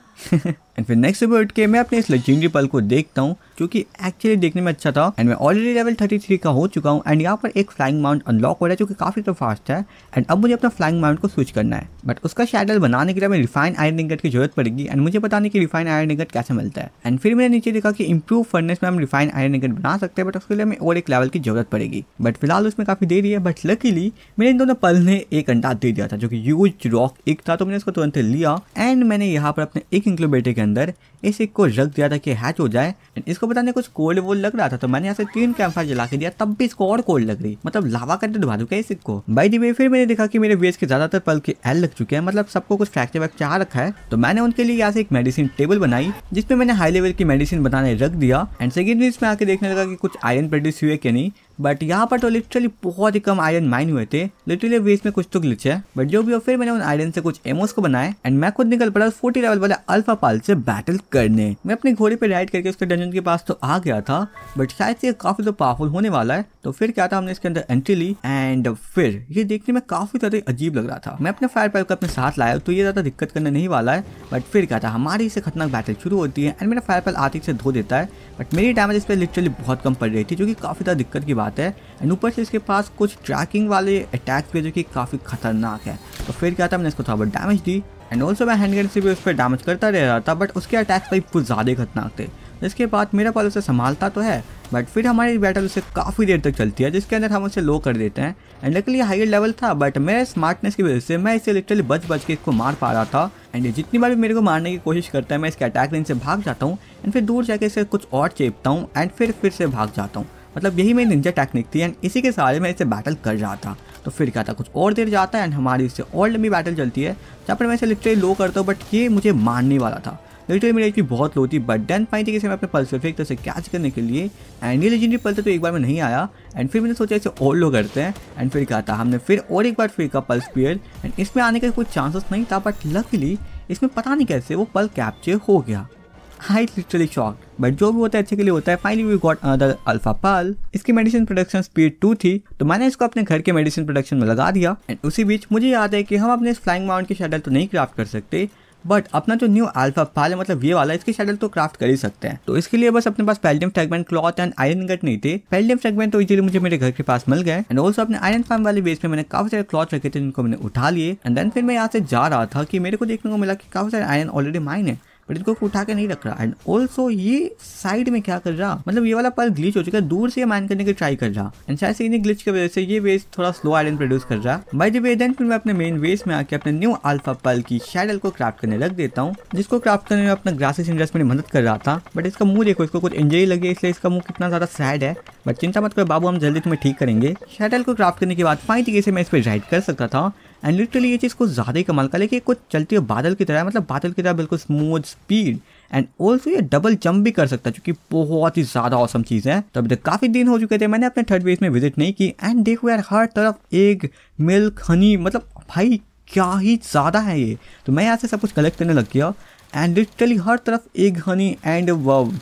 एंड <laughs> फिर नेक्स्ट सुबह उठ के मैं अपने इस लजेंडरी पल को देखता हूँ जो कि एक्चुअली देखने में अच्छा था एंड मैं ऑलरेडी लेवल 33 का हो चुका हूँ एंड यहाँ पर एक फ्लाइंग माउंट अनलॉक हो रहा है जो कि काफ़ी तो फास्ट है एंड अब मुझे अपना फ्लाइंग माउंट को स्विच करना है बट उसका शेडल बनाने के लिए हमें रिफाइन आयरन निगट की जरूरत पड़ेगी एंड मुझे पता नहीं कि रिफाइन आयरन निगट कैसे मिलता है एंड फिर मैंने नीचे देखा कि इम्प्रूव फर्नेस में हम रिफाइन आयरन निगट बना सकते हैं है बट उसके लिए हमें और एक लेवल की जरूरत पड़ेगी बट फिलहाल उसमें काफ़ी देरी है बट लकीली मैंने इन दोनों पल ने एक अंडा दे दिया था जो कि यूज रॉक एक था तो मैंने उसको तुरंत लिया एंड मैंने यहाँ पर अपने एक इंक्लोबेटर के अंदर इस एक को रख दिया था कि हैच हो जाए इसको बताने कुछ कोल्ड वोल्ड लग रहा था तो मैंने यहाँ से तीन कैंप जला के दिया तब भी इसको और कोल्ड लग रही मतलब लावा करके डुबा दू क्या इस को बाई दी फिर मैंने देखा कि मेरे वेज के ज्यादातर पल के एल लग चुके हैं मतलब सबको कुछ फ्रैक्चर वैक्चर आ रखा है तो मैंने उनके लिए यहाँ से एक मेडिसिन टेबल बनाई जिसमें मैंने हाई लेवल की मेडिसिन बनाने रख दिया एंड सेकेंड इसमें आके देखने लगा कि कुछ कुछ आयरन प्रोड्यूस हुए कि नहीं बट यहाँ पर तो लिटरली बहुत ही कम आयरन माइन हुए थे लिटरली अभी इसमें कुछ तो ग्लिच है बट जो भी हो फिर मैंने उन आयरन से कुछ एमोस को बनाए एंड मैं खुद निकल पड़ा फोर्टी लेवल वाले अल्फा पाल से बैटल करने मैं अपने घोड़े पे राइड करके उसके डंजन के पास तो आ गया था बट शायद से काफी तो पावरफुल होने वाला है तो फिर क्या था हमने इसके अंदर एंट्री ली एंड फिर ये देखने में काफी ज्यादा अजीब लग रहा था मैं अपने फायर पाइप को अपने साथ लाया तो ये ज्यादा दिक्कत करने नहीं वाला है बट फिर क्या था हमारी इसे खतरनाक बैटल शुरू होती है एंड मेरा फायर पाइप आती से धो देता है बट मेरी डैमेज इस पर लिटरली बहुत कम पड़ रही थी जो कि काफ़ी ज़्यादा दिक्कत की बात है एंड ऊपर से इसके पास कुछ ट्रैकिंग वाले अटैक भी जो कि काफ़ी खतरनाक है तो फिर क्या था मैंने इसको थोड़ा बहुत डैमेज दी एंड ऑल्सो मैं हैंड से भी उस पर डैमेज करता रह रहा था बट उसके अटैक्स भाई कुछ ज़्यादा ही खतरनाक थे इसके बाद मेरा पल उसे संभालता तो है बट फिर हमारी बैटल उसे काफ़ी देर तक चलती है जिसके अंदर हम उसे लो कर देते हैं एंड लकली हायर लेवल था बट मेरे स्मार्टनेस की वजह से मैं इसे लिटरली बच बच के इसको मार पा रहा था एंड जितनी बार भी मेरे को मारने की कोशिश करता है मैं इसके अटैक रेंज से भाग जाता हूँ एंड फिर दूर जाके इसे कुछ और चेपता हूँ एंड फिर फिर से भाग जाता हूँ मतलब यही मेरी निंजा टेक्निक थी एंड इसी के सहारे मैं इसे बैटल कर रहा था तो फिर क्या था कुछ और देर जाता है एंड हमारी इससे और लंबी बैटल चलती है जहाँ पर मैं इसे लिटरली लो करता हूँ बट ये मुझे मारने वाला था दोस्तों मेरी एच बहुत लो थी बट डेन पाई थी कि मैं अपने पल्स को एक से कैच करने के लिए एंड ये लेजेंडरी पल्स तो एक बार में नहीं आया एंड फिर मैंने सोचा इसे और लो करते हैं एंड फिर कहा था हमने फिर और एक बार फिर का पल्स पियर एंड इसमें आने का कोई चांसेस नहीं था बट लकली इसमें पता नहीं कैसे वो पल कैप्चर हो गया हाई लिटरली शॉक बट जो भी होता है अच्छे के लिए होता है finally we got another alpha pal इसकी मेडिसिन प्रोडक्शन स्पीड टू थी तो मैंने इसको अपने घर के मेडिसिन प्रोडक्शन में लगा दिया एंड उसी बीच मुझे याद है कि हम अपने फ्लाइंग माउंट की शेडल तो नहीं क्राफ्ट कर सकते बट अपना जो न्यू अल्फा पाल है मतलब ये वाला इसकी शेडल तो क्राफ्ट कर ही सकते हैं तो इसके लिए बस अपने पास paldium fragment cloth and iron गट नहीं थे पेल्डियम फ्रेगमेंट तो इजीली मुझे मेरे घर के पास मिल गए एंड ऑल्सो अपने आयरन फार्म वाले बेस में मैंने काफी सारे क्लॉथ रखे थे जिनको मैंने उठा लिए एंड देन फिर मैं यहाँ से जा रहा था कि मेरे को देखने को मिला कि काफी सारे आयरन ऑलरेडी माइन है बट इसको उठा के नहीं रख रहा एंड ऑल्सो ये साइड में क्या कर रहा मतलब ये वाला पल ग्लिच हो चुका है दूर से ये माइन करने की ट्राई कर रहा एंड शायद से इन्हें ग्लिच की वजह से ये वेस थोड़ा स्लो आयरन प्रोड्यूस कर रहा है बाई द फिर मैं अपने मेन वेस में आके अपने न्यू अल्फा पल की शैडल को क्राफ्ट करने रख देता हूँ जिसको क्राफ्ट करने में अपना ग्रासेस इंडस्ट्री मदद कर रहा था बट इसका मुंह देखो इसको कुछ इंजरी लगी इसलिए इसका मुंह कितना ज्यादा सैड है बट चिंता मत करो बाबू हम जल्दी तुम्हें ठीक करेंगे शैडल को क्राफ्ट करने के बाद फाइन तरीके से मैं इस पर राइड कर सकता था एंड लिटरली ये चीज़ कुछ ज़्यादा ही कमाल का लेकिन कुछ चलती है बादल की तरह मतलब बादल की तरह बिल्कुल स्मूथ स्पीड एंड ऑल्सो ये डबल जंप भी कर सकता है जो बहुत ही ज़्यादा औसम चीज़ है तो अभी तक काफ़ी दिन हो चुके थे मैंने अपने थर्ड वेज में विजिट नहीं की एंड देखो यार हर तरफ एग मिल्क हनी मतलब भाई क्या ही ज़्यादा है ये तो मैं यहाँ से सब कुछ कलेक्ट करने लग गया एंड लिटरली हर तरफ एक हनी एंड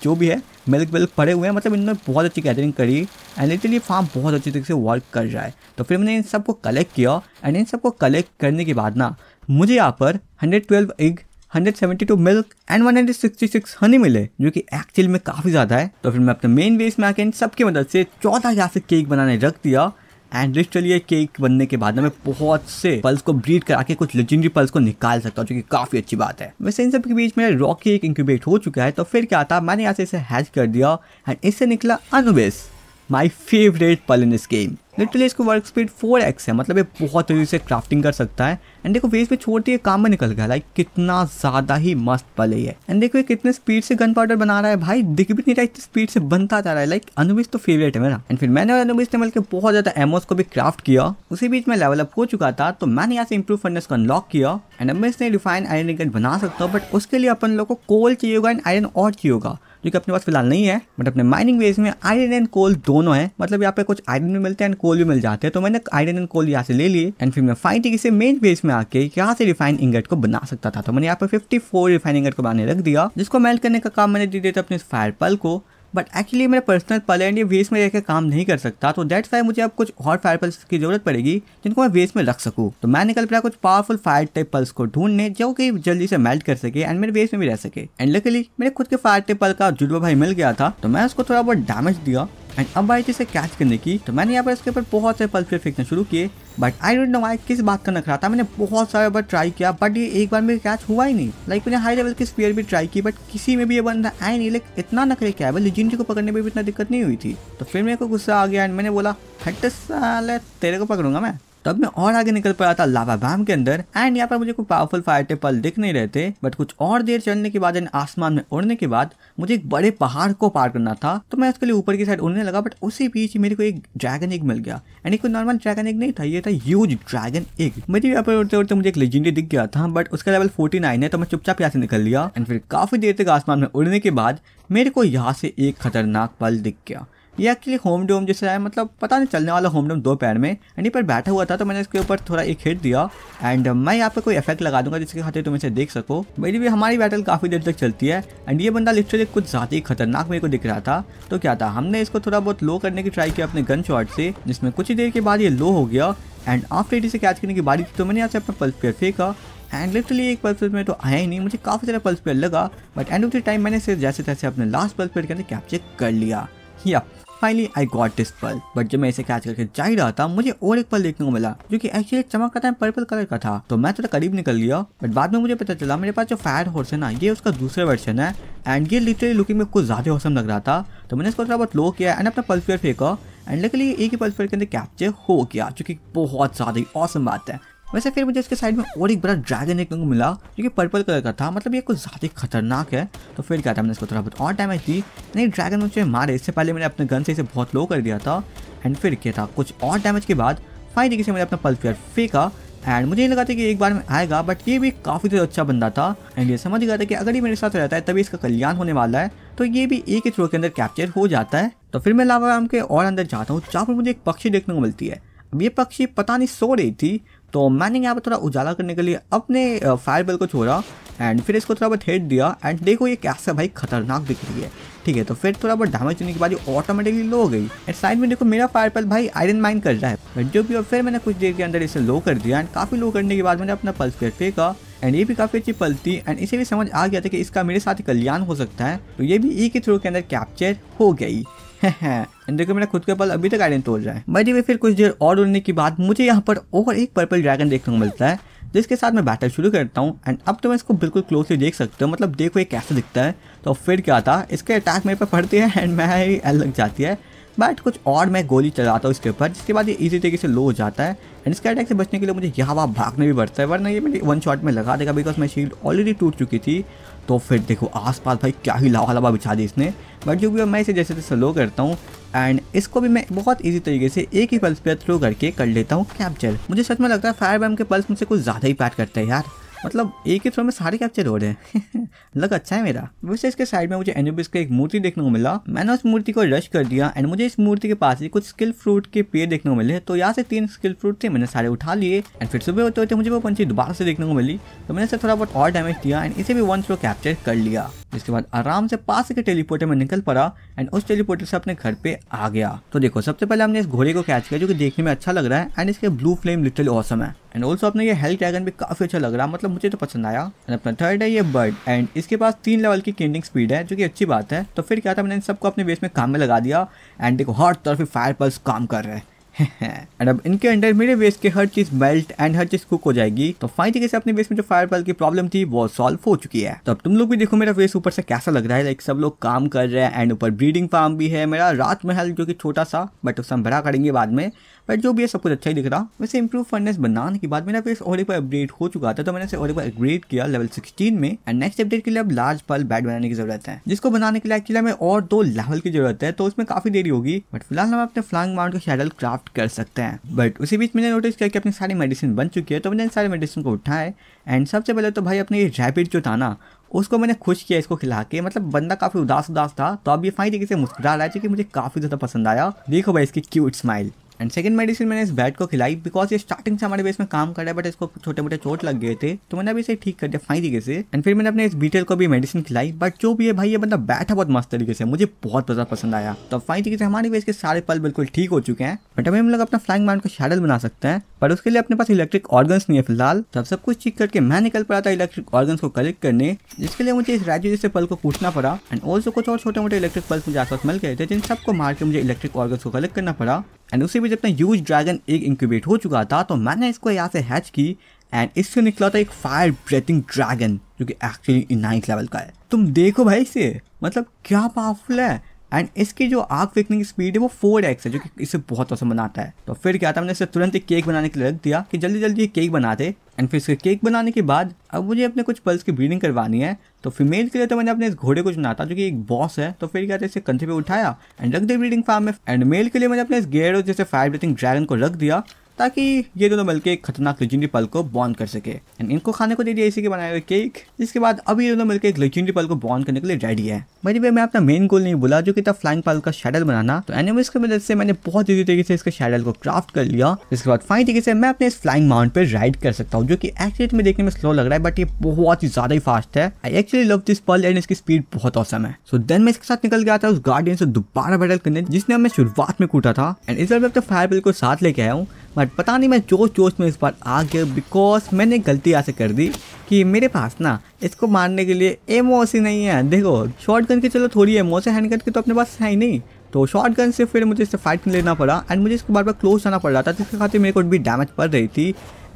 जो भी है मिल्क विल्क पड़े हुए हैं मतलब इन्होंने बहुत अच्छी गैदरिंग करी एंड लिटरली फार्म बहुत अच्छी तरीके से वर्क कर रहा है तो फिर मैंने इन सबको कलेक्ट किया एंड इन सबको कलेक्ट करने के बाद ना मुझे यहाँ पर hundred twelve egg hundred seventy two milk and one hundred sixty six honey मिले जो कि एक्चुअल में काफ़ी ज़्यादा है तो फिर मैं अपने मेन बेस में आके इन सबकी मदद से चौदह या से केक बनाने रख दिया एंड लिटरली केक बनने के बाद मैं बहुत से पल्स को ब्रीड करा के कुछ लेजेंडरी पल्स को निकाल सकता हूँ जो कि काफी अच्छी बात है वैसे इन सब के बीच में रॉकी एक इंक्यूबेट हो चुका है तो फिर क्या था मैंने यहाँ से इसे हैच कर दिया एंड इससे निकला अनुबेस my favourite pal in this game literally इसकी वर्क स्पीड फोर एक्स है मतलब ये बहुत तेज़ी से क्राफ्टिंग कर सकता है एंड देखो वेस्ट में छोड़ते है काम में निकल गया लाइक कितना ज़्यादा ही मस्त पल है एंड देखो ये कितने स्पीड से गन पाउडर बना रहा है भाई दिख भी नहीं रहा इतनी स्पीड से बनता जा रहा है लाइक अनुबिस तो फेवरेट है मेरा एंड फिर मैंने अनुबिस ने मिलकर बहुत ज़्यादा एमोस को भी क्राफ्ट किया उसी बीच में लेवल अप हो चुका था तो मैंने यहाँ से इम्प्रूव फर्नेस को अनलॉक किया एंड अब ने रिफाइन आयरन गन बना सकता हूँ बट उसके लिए अपन लोग को कोल चाहिए होगा एंड आयरन और चाहिए होगा जो कि अपने पास फिलहाल नहीं है बट अपने माइनिंग वेज में आयरन एंड कोल दोनों है मतलब यहाँ पे कुछ आयरन भी मिलते हैं कोल भी मिल जाते हैं तो मैंने आयरन एंड कोल यहाँ से ले लिए एंड फिर मैं फाइटिंग इसे मेन बेस में आके यहाँ से रिफाइन इंगट को बना सकता था तो मैंने यहाँ पर फिफ्टी फोर रिफाइन इंगट को बनाने रख दिया जिसको मेल्ट करने का काम मैंने दे दिया था अपने फायर पल को बट एक्चुअली मेरा पर्सनल पल एंड ये वेस्ट में रहकर काम नहीं कर सकता तो दैट्स वाई मुझे अब कुछ और फायर पल्स की जरूरत पड़ेगी जिनको मैं वेस्ट में रख सकूँ तो मैं निकल पड़ा कुछ पावरफुल फायर टाइप पल्स को ढूंढने जो कि जल्दी से मेल्ट कर सके एंड मेरे वेस्ट में भी रह सके एंड लकली मेरे खुद के फायर टाइप पल का जुड़वा भाई मिल गया था तो मैं उसको थोड़ा बहुत डैमेज दिया एंड अब भाई इसे कैच करने की तो मैंने यहाँ पर इसके ऊपर बहुत सारे पल्फे फेंकना शुरू किए but I don't know I किस बात का नखरा था मैंने बहुत सारे बार ट्राई किया बट ये एक बार में कैच हुआ ही नहीं लाइक मैंने हाई लेवल के स्पेयर भी ट्राई की बट किसी में भी ये बंदा आया नहीं लाइक इतना नखरे क्या है जिनकी को पकड़ने में भी इतना दिक्कत नहीं हुई थी तो फिर मेरे को गुस्सा आ गया एंड मैंने बोला हट साले तेरे को पकड़ूंगा मैं तब मैं और आगे निकल पाया था लावा बैम के अंदर एंड यहाँ पर मुझे कोई पावरफुल फायर टेपल दिख नहीं रहे थे बट कुछ और देर चलने के बाद आसमान में उड़ने के बाद मुझे एक बड़े पहाड़ को पार करना था तो मैं उसके लिए ऊपर की साइड उड़ने लगा बट उसी बीच मेरे को एक ड्रैगन एग मिल गया एंड कोई नॉर्मल ड्रैगन एग नहीं था ये था ह्यूज ड्रैगन एग मेरे यहाँ पर उड़ते उड़ते मुझे एक लेजेंडरी दिख गया था बट उसका लेवल फोर्टी है तो मैं चुपचाप यहाँ से निकल लिया एंड फिर काफी देर तक आसमान में उड़ने के बाद मेरे को यहाँ से एक खतरनाक पल दिख गया ये एक्चुअली होम डोम जैसे है मतलब पता नहीं चलने वाला होम डोम दो पैर में एंड पर बैठा हुआ था तो मैंने इसके ऊपर थोड़ा एक हिट दिया एंड मैं यहाँ पे कोई इफेक्ट लगा दूंगा जिसके खाते तुम इसे देख सको मेरी भी हमारी बैटल काफ़ी देर तक चलती है एंड ये बंदा लिटरली कुछ ज़्यादा ही खतरनाक मेरे को दिख रहा था तो क्या था हमने इसको थोड़ा बहुत लो करने की ट्राई किया अपने गन शॉट से जिसमें कुछ ही देर के बाद ये लो हो गया एंड आफ्टर एटी से कैच करने की बारी थी तो मैंने यहाँ से अपना पल्स पेयर फेंका एंड लिटरली एक पल्स पेयर में तो आया ही नहीं मुझे काफ़ी सारा पल्स पेयर लगा but end of the time मैंने जैसे तैसे अपने लास्ट पल्स पेयर के अंदर कैप्चर कर लिया या yeah. Finally I got this pal but जब मैं इसे कैच करके जा ही रहा था मुझे और एक पल देखने को मिला जो कि एक्चुअली चमक का है पर्पल कलर का था तो मैं थोड़ा करीब निकल लिया बट बाद में मुझे पता चला मेरे पास जो फायर हॉर्स है ना ये उसका दूसरा वर्जन है एंड ये लिटरली लुकिंग में कुछ ज़्यादा औसम लग रहा था तो मैंने इसको थोड़ा बहुत लो किया एंड अपना पल्स फेंका एंड लेकिन एक ही पल्स के अंदर कैप्चर हो गया जो कि बहुत ज़्यादा ही औसम बात है वैसे फिर मुझे इसके साइड में और एक बड़ा ड्रैगन देखने को मिला जो कि पर्पल कलर का था मतलब ये कुछ ज़्यादा ही खतरनाक है तो फिर क्या था मैंने इसको थोड़ा बहुत और डैमेज दी नहीं ड्रैगन मुझे मारे इससे पहले मैंने अपने गन से इसे बहुत लो कर दिया था एंड फिर क्या था कुछ और डैमेज के बाद फाइन से मैंने अपना फेयर फेंका एंड मुझे नहीं लगा था कि एक बार में आएगा बट ये भी काफ़ी ज़्यादा अच्छा बंदा था एंड ये समझ गया था कि अगर ये मेरे साथ रहता है तभी इसका कल्याण होने वाला है तो ये भी एक ही थ्रो के अंदर कैप्चर हो जाता है तो फिर मैं लावा के और अंदर जाता हूँ जहाँ पर मुझे एक पक्षी देखने को मिलती है अब ये पक्षी पता नहीं सो रही थी तो मैंने यहाँ पर थोड़ा उजाला करने के लिए अपने फायर बेल को छोड़ा एंड फिर इसको थोड़ा बहुत हेट दिया एंड देखो ये कैसे भाई खतरनाक दिख रही है ठीक है तो फिर थोड़ा बहुत डैमेज होने के बाद ये ऑटोमेटिकली लो हो गई एंड साइड में देखो मेरा फायर पल भाई आयरन माइन कर रहा है जो भी और फिर मैंने कुछ देर के अंदर इसे लो कर दिया एंड काफ़ी लो करने के बाद मैंने अपना पल्स फिर फेंका एंड ये भी काफ़ी अच्छी पल थी एंड इसे भी समझ आ गया था कि इसका मेरे साथ कल्याण हो सकता है तो ये भी ई e के थ्रू के अंदर कैप्चर हो गई <laughs> देखो मेरा खुद के पास अभी तक आइडेंट तोड़ जाए है मई फिर कुछ देर और उड़ने के बाद मुझे यहाँ पर और एक पर्पल ड्रैगन देखने को मिलता है जिसके साथ मैं बैटल शुरू करता हूँ एंड अब तो मैं इसको बिल्कुल क्लोजली देख सकता हूँ मतलब देखो ये कैसे दिखता है तो फिर क्या था इसके अटैक मेरे पर पड़ती है एंड मैं ही लग जाती है बट कुछ और मैं गोली चलाता हूँ इसके ऊपर जिसके बाद ये इजी तरीके से लो हो जाता है एंड इसके अटैक से बचने के लिए मुझे यहाँ वहाँ भागने भी पड़ता है वरना ये मैंने वन शॉट में लगा देगा बिकॉज मैं शील्ड ऑलरेडी टूट चुकी थी तो फिर देखो आसपास भाई क्या ही लावा लावा बिछा दी इसने बट जो भी मैं इसे जैसे जैसे लो करता हूँ एंड इसको भी मैं बहुत ईजी तरीके से एक ही पल्स पे थ्रो करके कर लेता हूँ कैप्चर मुझे सच में लगता है फायर बैम के पल्स मुझसे कुछ ज़्यादा ही पैट करता है यार मतलब एक ही थ्रो में सारे कैप्चर हो रहे हैं लग <laughs> अच्छा है मेरा वैसे इसके साइड में मुझे एनोबिस का एक मूर्ति देखने को मिला मैंने उस मूर्ति को रश कर दिया एंड मुझे इस मूर्ति के पास ही कुछ स्किल फ्रूट के पेड़ देखने को मिले तो यहाँ से तीन स्किल फ्रूट थे मैंने सारे उठा लिए एंड फिर सुबह होते होते मुझे वो पंछी दोबारा से देखने को मिली तो मैंने इसे थोड़ा बहुत और डैमेज दिया एंड इसे भी वन थ्रो कैप्चर कर लिया जिसके बाद आराम से पास के टेलीपोर्टर में निकल पड़ा एंड उस टेलीपोर्टर से अपने घर पे आ गया तो देखो सबसे पहले हमने इस घोड़े को कैच किया जो कि देखने में अच्छा लग रहा है एंड इसके ब्लू फ्लेम लिटल ऑसम है एंड ऑल्सो अपने ये हेल्थ ड्रैगन भी काफी अच्छा लग रहा है मतलब मुझे तो पसंद आया एंड अपना थर्ड है ये बर्ड एंड इसके पास तीन लेवल की किंडिंग स्पीड है जो कि अच्छी बात है तो फिर क्या था मैंने सबको अपने बेस में काम में लगा दिया एंड देखो हर तरफ फायर पल्स काम कर रहे हैं एंड <laughs> अब इनके अंडर मेरे वेस्ट के हर चीज मेल्ट एंड हर चीज कुक हो जाएगी तो फाइन तरीके से अपने वेस्ट में जो फायर की प्रॉब्लम थी वो सॉल्व हो चुकी है तो अब तुम लोग भी देखो मेरा वेस्ट ऊपर से कैसा लग रहा है लाइक सब लोग काम कर रहे हैं एंड ऊपर ब्रीडिंग फार्म भी है मेरा रात महल जो कि छोटा सा बट उससे हम बड़ा करेंगे बाद में बट जो भी है सब कुछ अच्छा ही दिख रहा वैसे इंप्रूव फर्नेस बनाने के बाद मेरा फेस और एक बार अपडेट हो चुका था तो मैंने और एक बार अपग्रेड किया लेवल सिक्सटीन में एंड नेक्स्ट अपडेट के लिए अब लार्ज पल बैड बनाने की जरूरत है जिसको बनाने के लिए एक्चुअली हमें और दो लेवल की जरूरत है तो उसमें काफी देरी होगी बट फिलहाल हम अपने फ्लांग माउंट का शेडल क्राफ्ट कर सकते हैं बट उसी बीच मैंने नोटिस किया कि अपनी सारी मेडिसिन बन चुकी है तो मैंने सारी मेडिसिन को उठाए एंड सबसे पहले तो भाई अपने रैपिड जो था ना उसको मैंने खुश किया इसको खिला के मतलब बंदा काफ़ी उदास उदास था तो अब ये फाइन तरीके से मुस्कुरा रहा है जो कि मुझे काफ़ी ज़्यादा पसंद आया देखो भाई इसकी cute smile and second medicine मैंने इस बैट को खिलाई बिकॉज ये स्टार्टिंग से हमारे बेस में काम कर रहा है बट इसको छोटे मोटे चोट लग गए थे तो मैंने अभी इसे ठीक कर दिया फाइन तरीके से एंड फिर मैंने अपने इस बीटल को भी मेडिसिन खिलाई बट जो भी है भाई ये बंदा बैठा बहुत मस्त तरीके से मुझे बहुत ज़्यादा पसंद आया तो फाइन तरीके से हमारे बेस के सारे पल बिल्कुल ठीक हो चुके हैं बट अभी हम लोग अपना फ्लाइंग माउंट को शेडल बना सकते हैं पर उसके लिए अपने पास इलेक्ट्रिक ऑर्गन्स नहीं है फिलहाल तब तो सब कुछ चीख करके मैं निकल पड़ा था इलेक्ट्रिक ऑर्गन्स को कलेक्ट करने जिसके लिए मुझे इस राज्य जैसे पल को पूछना पड़ा एंड ऑल्सो कुछ और छोटे मोटे इलेक्ट्रिक पल्स मुझे आसपास मिल गए थे जिन सबको मार के मुझे इलेक्ट्रिक ऑर्गन्स को कलेक्ट करना पड़ा एंड उसी बीच अपना यूज ड्रैगन एक इंक्यूबेट हो चुका था तो मैंने इसको यहाँ से हैच की एंड इससे निकला था एक फायर ब्रेथिंग ड्रैगन जो कि एक्चुअली नाइन्थ लेवल का है तुम देखो भाई इसे मतलब क्या पावरफुल है एंड इसकी जो आग फेंकने की स्पीड है वो फोर एक्स है जो कि इसे बहुत औसम बनाता है तो फिर क्या था मैंने इसे तुरंत एक केक बनाने के लिए रख दिया कि जल्दी जल्दी ये केक बना दे एंड फिर इसके केक बनाने के बाद अब मुझे अपने कुछ पल्स की ब्रीडिंग करवानी है तो फीमेल के लिए तो मैंने अपने इस घोड़े को चुना था जो कि एक बॉस है तो फिर क्या था इसे कंधे पे उठाया एंड रख दिया ब्रीडिंग फार्म में एंड मेल के लिए मैंने अपने इस गेयर जैसे फायर ब्रीथिंग ड्रैगन को रख दिया ताकि ये दोनों मिलकर एक खतरनाक लेजेंडरी पल को बॉन्ड कर सके एंड इनको खाने को दे दिया इसी के बनाए हुए केक जिसके बाद अभी ये दोनों मिलकर एक लेजेंडरी पल को बॉन्ड करने के लिए रेडी है मेरे भाई मैं अपना मेन गोल नहीं बोला जो कि था फ्लाइंग पल का शेडल बनाना तो एनिमल्स की मदद से मैंने बहुत धीरे तरीके से इसके शेडल को क्राफ्ट कर लिया इसके बाद फाइन तरीके से मैं अपने इस फ्लाइंग माउंट पर राइड कर सकता हूँ जो कि एक्चुअली में देखने में स्लो लग रहा है बट ये बहुत ही ज्यादा ही फास्ट है I actually love this pal and इसकी स्पीड बहुत औसम है सो देन मैं इसके साथ निकल गया था उस गार्डियन से दोबारा बैटल करने जिसने हमें शुरुआत में कूटा था एंड इस बार मैं अपने फायर बिल को साथ लेके आया हूँ बट पता नहीं मैं जोश जोश में इस बार आ गया बिकॉज मैंने गलती ऐसे कर दी कि मेरे पास ना इसको मारने के लिए एमओसी नहीं है देखो शॉर्ट गन की चलो थोड़ी एमओसी हैंड गन की तो अपने पास है ही नहीं तो शॉर्ट गन से फिर मुझे इससे फाइट लेना पड़ा एंड मुझे इसको बार बार क्लोज जाना पड़ रहा था जिसके खाते मेरे को भी डैमेज पड़ रही थी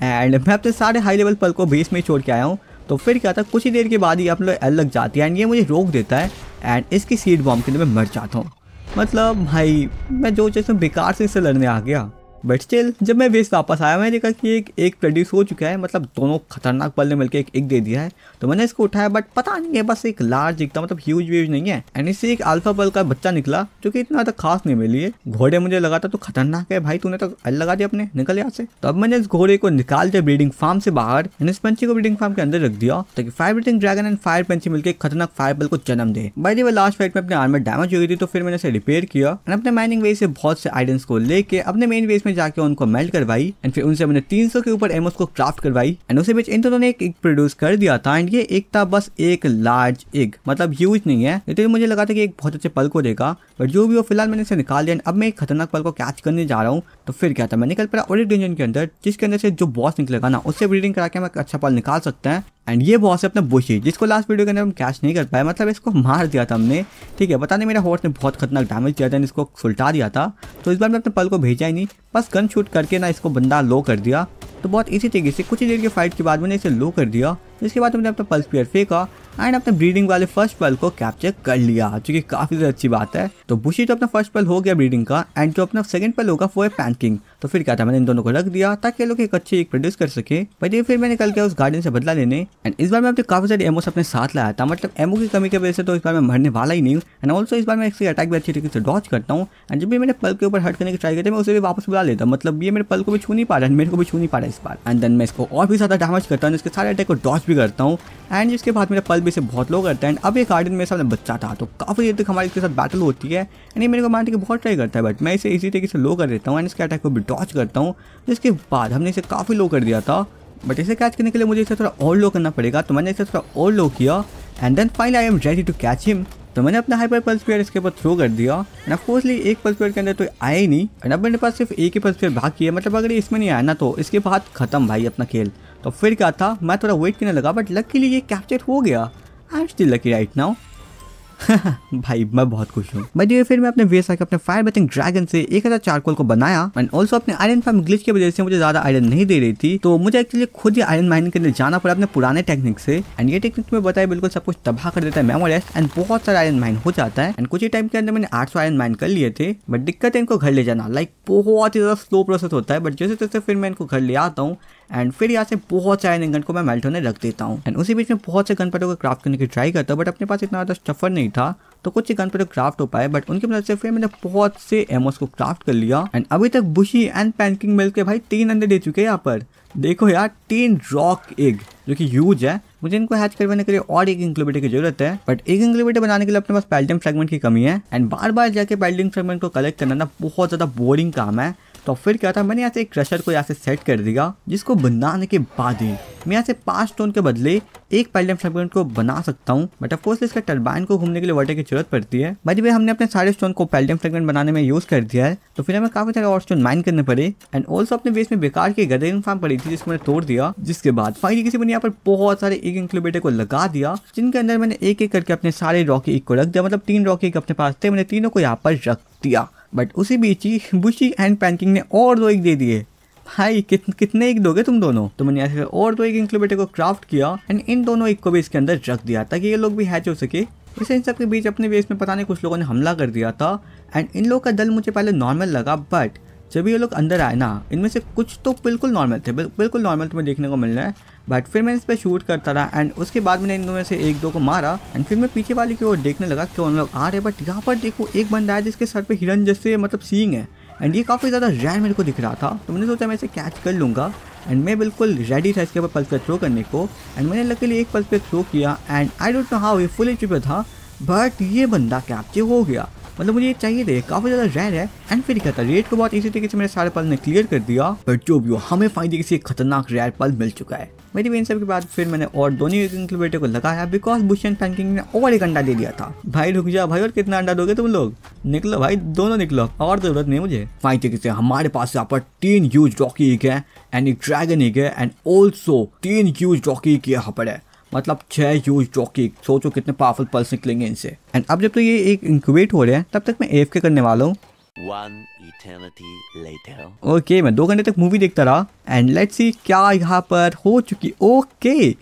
एंड मैं अपने सारे हाई लेवल पल को बेस में छोड़ के आया हूँ तो फिर क्या था कुछ ही देर के बाद ही आप लोग एल लग जाती है एंड ये मुझे रोक देता है एंड इसकी सीट बॉम्ब के लिए मैं मर जाता हूँ मतलब भाई मैं जो चीज़ में बेकार से इससे लड़ने आ गया बट स्टिल जब मैं वेस्ट वापस आया मैंने देखा कि एक एक प्रोड्यूस हो चुका है मतलब दोनों खतरनाक बल ने मिलकर एक एक दे दिया है तो मैंने इसको उठाया बट पता नहीं है बस एक लार्ज एकदम मतलब ह्यूज व्यूज नहीं है एंड इससे एक अल्फा बल का बच्चा निकला जो कि इतना ज़्यादा खास नहीं मिली है घोड़े मुझे लगा था तो खतरनाक है भाई तूने तो अल लगा दिया अपने निकल यहाँ से तो अब मैंने इस घोड़े को निकाल दिया ब्रीडिंग फार्म से बाहर एंड इस पंछी को ब्रीडिंग फार्म के अंदर रख दिया ताकि fire breeding dragon and fire पंछी मिलकर खतरनाक फायर बल को जन्म दे भाई वे लास्ट फाइट में अपने आर्मी डैमेज हो गई थी तो फिर मैंने इसे रिपेयर किया एंड अपने माइनिंग वे से बहुत से आइडेंस को लेकर अपने मेन वेस में जाके उनको मेल्ट करवाई एंड फिर उनसे मैंने 300 के ऊपर एमोस को क्राफ्ट करवाई एंड उसे बीच इन दोनों ने एक एक प्रोड्यूस कर दिया था एंड ये एक था बस एक लार्ज एग मतलब ह्यूज नहीं है लेकिन तो मुझे लगा था कि एक बहुत अच्छे पल को देगा बट जो भी वो फिलहाल मैंने इसे निकाल दिया अब मैं एक खतरनाक पल को कैच करने जा रहा हूँ तो फिर क्या था मैं निकल पड़ा ऑडिट एक के अंदर जिसके अंदर से जो बॉस निकलेगा ना उससे ब्रीडिंग करा के हम अच्छा पाल निकाल सकते हैं एंड ये बॉस है अपना बुशी जिसको लास्ट वीडियो के अंदर हम कैच नहीं कर पाए मतलब इसको मार दिया था हमने ठीक है बताने मेरा हॉर्स ने बहुत खतरनाक डैमेज दिया था इसको सुलटा दिया था तो इस बार मैं अपने पल को भेजा ही नहीं बस गन शूट करके ना इसको बंदा लो कर दिया तो बहुत इसी तरीके से कुछ ही देर की फाइट के बाद मैंने इसे लो कर दिया इसके बाद मैंने अपना पल्स पेयर फेंका एंड अपने ब्रीडिंग वाले फर्स्ट पल को कैप्चर कर लिया जो की काफ़ी ज़्यादा अच्छी बात है तो बुशी तो अपना फर्स्ट पल हो गया ब्रीडिंग का एंड जो अपना सेकंड पल होगा वो है पैंकिंग तो फिर क्या था मैंने इन दोनों को रख दिया ताकि लोग एक अच्छी एक प्रोड्यूस कर सके भाई फिर मैंने कल किया उस गार्डन से बदला लेने एंड इस बार मैं अपने तो काफी सारे एमोस अपने साथ लाया था मतलब एमओ की कमी की वजह से तो इस बार मैं मरने वाला ही नहीं एंड ऑल्सो इस बार मैं इसके अटैक भी अच्छी तरीके से डॉच करता हूँ एंड जब भी मैंने पल के ऊपर हट करने की ट्राई करते मैं उसे भी वापस बुला लेता मतलब ये मेरे पल को भी छू नहीं पा रहा है मेरे को भी छू नहीं पा रहा है इस बार एंड देन मैं इसको और भी ज़्यादा डैमेज करता हूँ इसके सारे अटैक को डॉच भी करता हूँ एंड इसके बाद मेरा पल भी इसे बहुत लो करता है एंड अब ये गार्डन मेरे सामने बच्चा था तो काफ़ी देर तक हमारे इसके साथ बैटल होती है एंड ये मेरे को मारने की बहुत ट्राई करता है बट मैं इसे इसी तरीके से लो कर देता हूँ एंड इसके अटैक को भी क्रॉच करता हूँ जिसके तो बाद हमने इसे काफ़ी लो कर दिया था बट इसे कैच करने के लिए मुझे इसे थोड़ा और लो करना पड़ेगा तो मैंने इसे थोड़ा और लो किया and then finally I am ready to catch him तो मैंने अपना हाइपर पल्स पेयर इसके ऊपर थ्रो कर दिया एंड अफकोर्सली एक पल्स पेयर के अंदर तो आया ही नहीं एंड अब मेरे पास सिर्फ एक ही पल्स पेयर भाग किया मतलब अगर इसमें नहीं आया ना तो इसके बाद खत्म भाई अपना खेल तो फिर क्या था मैं थोड़ा वेट करने लगा बट लकीली ये कैप्चर हो गया I am still lucky right now <laughs> भाई मैं बहुत खुश हूँ भाई फिर मैं अपने वेस आके अपने फायर बेटिंग ड्रैगन से एक हजार चारकोल को बनाया एंड ऑल्सो अपने आयरन फार्म ग्लिच की वजह से मुझे ज्यादा आयरन नहीं दे रही थी तो मुझे एक्चुअली खुद ही आयरन माइनिंग लिए जाना पड़ा अपने पुराने टेक्निक से एंड ये टेक्निक में बताया बिल्कुल सब कुछ तबाह कर देता है मेमोरेस्ट एंड बहुत सारा आयरन माइन हो जाता है एंड कुछ ही टाइम के अंदर मैंने आठ सौ आयरन माइन कर लिए थे बट दिक्कत है इनको घर ले जाना लाइक बहुत ही ज्यादा स्लो प्रोसेस होता है बट जैसे तैसे फिर मैं इनको घर ले आता हूँ एंड फिर यहाँ से बहुत सारे गन को मैं मेल्ट होने रख देता हूँ एंड उसी बीच में बहुत से गन पैटों को क्राफ्ट करने की ट्राई करता हूँ बट अपने पास इतना ज़्यादा स्टफर नहीं था तो कुछ ही गन पैटो क्राफ्ट हो पाए बट उनकी मदद से फिर मैंने बहुत से एमोस को क्राफ्ट कर लिया एंड अभी तक बुशी एंड पैनकिंग मिल के भाई तीन अंडे दे चुके हैं यहाँ पर देखो यार तीन रॉक एग जो कि यूज है मुझे इनको हैच करवाने के लिए और एक इंक्लोबेटर की जरूरत है बट एक इंक्लोबेटर बनाने के लिए अपने पास पेल्टियम फ्रेगमेंट की कमी है एंड बार बार जाके पैल्टियम फ्रेगमेंट को कलेक्ट करना ना बहुत ज़्यादा बोरिंग काम है तो फिर क्या था मैंने यहाँ से एक क्रशर को यहाँ से सेट कर दिया जिसको बनाने के बाद ही मैं यहाँ से पाँच स्टोन के बदले एक पैलियम फ्रेगमेंट को बना सकता हूँ बट ऑफकोर्स इसका टर्बाइन को घूमने के लिए वर्टर की जरूरत पड़ती है भाई भाई हमने अपने सारे स्टोन को पैलियम फ्रेगमेंट बनाने में यूज़ कर दिया है तो फिर हमें काफ़ी सारे और स्टोन माइन करने पड़े एंड ऑल्सो अपने बेस में बेकार की गदरिंग फार्म पड़ी थी जिसको मैंने तोड़ दिया जिसके बाद फाइनली किसी मैंने यहाँ पर बहुत सारे एक इंक्लूबेटर को लगा दिया जिनके अंदर मैंने एक एक करके अपने सारे रॉकी एक को रख दिया मतलब तीन रॉकी एक अपने पास थे मैंने तीनों को यहाँ पर रख दिया बट उसी बीच ही बुशी एंड पैनकिंग ने और दो एक दे दिए भाई कित, कितने एक दोगे तुम दोनों तो मैंने ऐसे और दो एक इंक्लूबेटर को क्राफ्ट किया एंड इन दोनों एक को भी इसके अंदर रख दिया ताकि ये लोग भी हैच हो सके इसे इन सब के बीच अपने बेस में पता नहीं कुछ लोगों ने हमला कर दिया था एंड इन लोगों का दल मुझे पहले नॉर्मल लगा बट जब ये लोग अंदर आए ना इनमें से कुछ तो बिल्कुल नॉर्मल थे बिल्कुल नॉर्मल तुम्हें देखने को मिल रहा है बट फिर मैं इस पर शूट करता रहा एंड उसके बाद मैंने इनमें से एक दो को मारा एंड फिर मैं पीछे वाले की ओर देखने लगा क्यों उन लोग आ रहे बट यहाँ पर देखो एक बंदा है जिसके सर पे हिरन जैसे मतलब सींग है एंड ये काफ़ी ज़्यादा रैन मेरे को दिख रहा था तो मैंने सोचा मैं इसे कैच कर लूँगा एंड मैं बिल्कुल रेडी था इसके ऊपर पल्स पे थ्रो करने को एंड मैंने लिए एक पल्स पे थ्रो किया and I don't know how ये फुल एच था बट ये बंदा कैप्चर हो गया मतलब मुझे ये चाहिए थे काफ़ी ज़्यादा रेयर है एंड फिर क्या था रेट को बहुत इसी तरीके से मेरे सारे पल ने क्लियर कर दिया पर जो भी हो हमें फायदे किसी खतरनाक रेयर पल मिल चुका है मेरी भी इन सब के बाद फिर मैंने और दोनों बेटे को लगाया बिकॉज बुशन पैंकिंग ने और एक अंडा दे दिया था भाई रुक जा भाई और कितना अंडा दोगे तुम लोग निकलो भाई दोनों निकलो और जरूरत नहीं मुझे फाइन तरीके से हमारे पास यहाँ पर तीन यूज डॉकी एक है एंड एक ड्रैगन एक है एंड ऑल्सो तीन यूज डॉकी एक यहाँ पर है मतलब छह यूज जॉकी सोचो कितने पावरफुल पल्स निकलेंगे इनसे एंड अब जब तो ये एक इंक्यूबेट हो रहे हैं तब तक मैं एफ के करने वाला हूँ ओके okay, मैं दो घंटे तक मूवी देखता रहा एंड लेट्स सी क्या यहाँ पर हो चुकी ओके okay,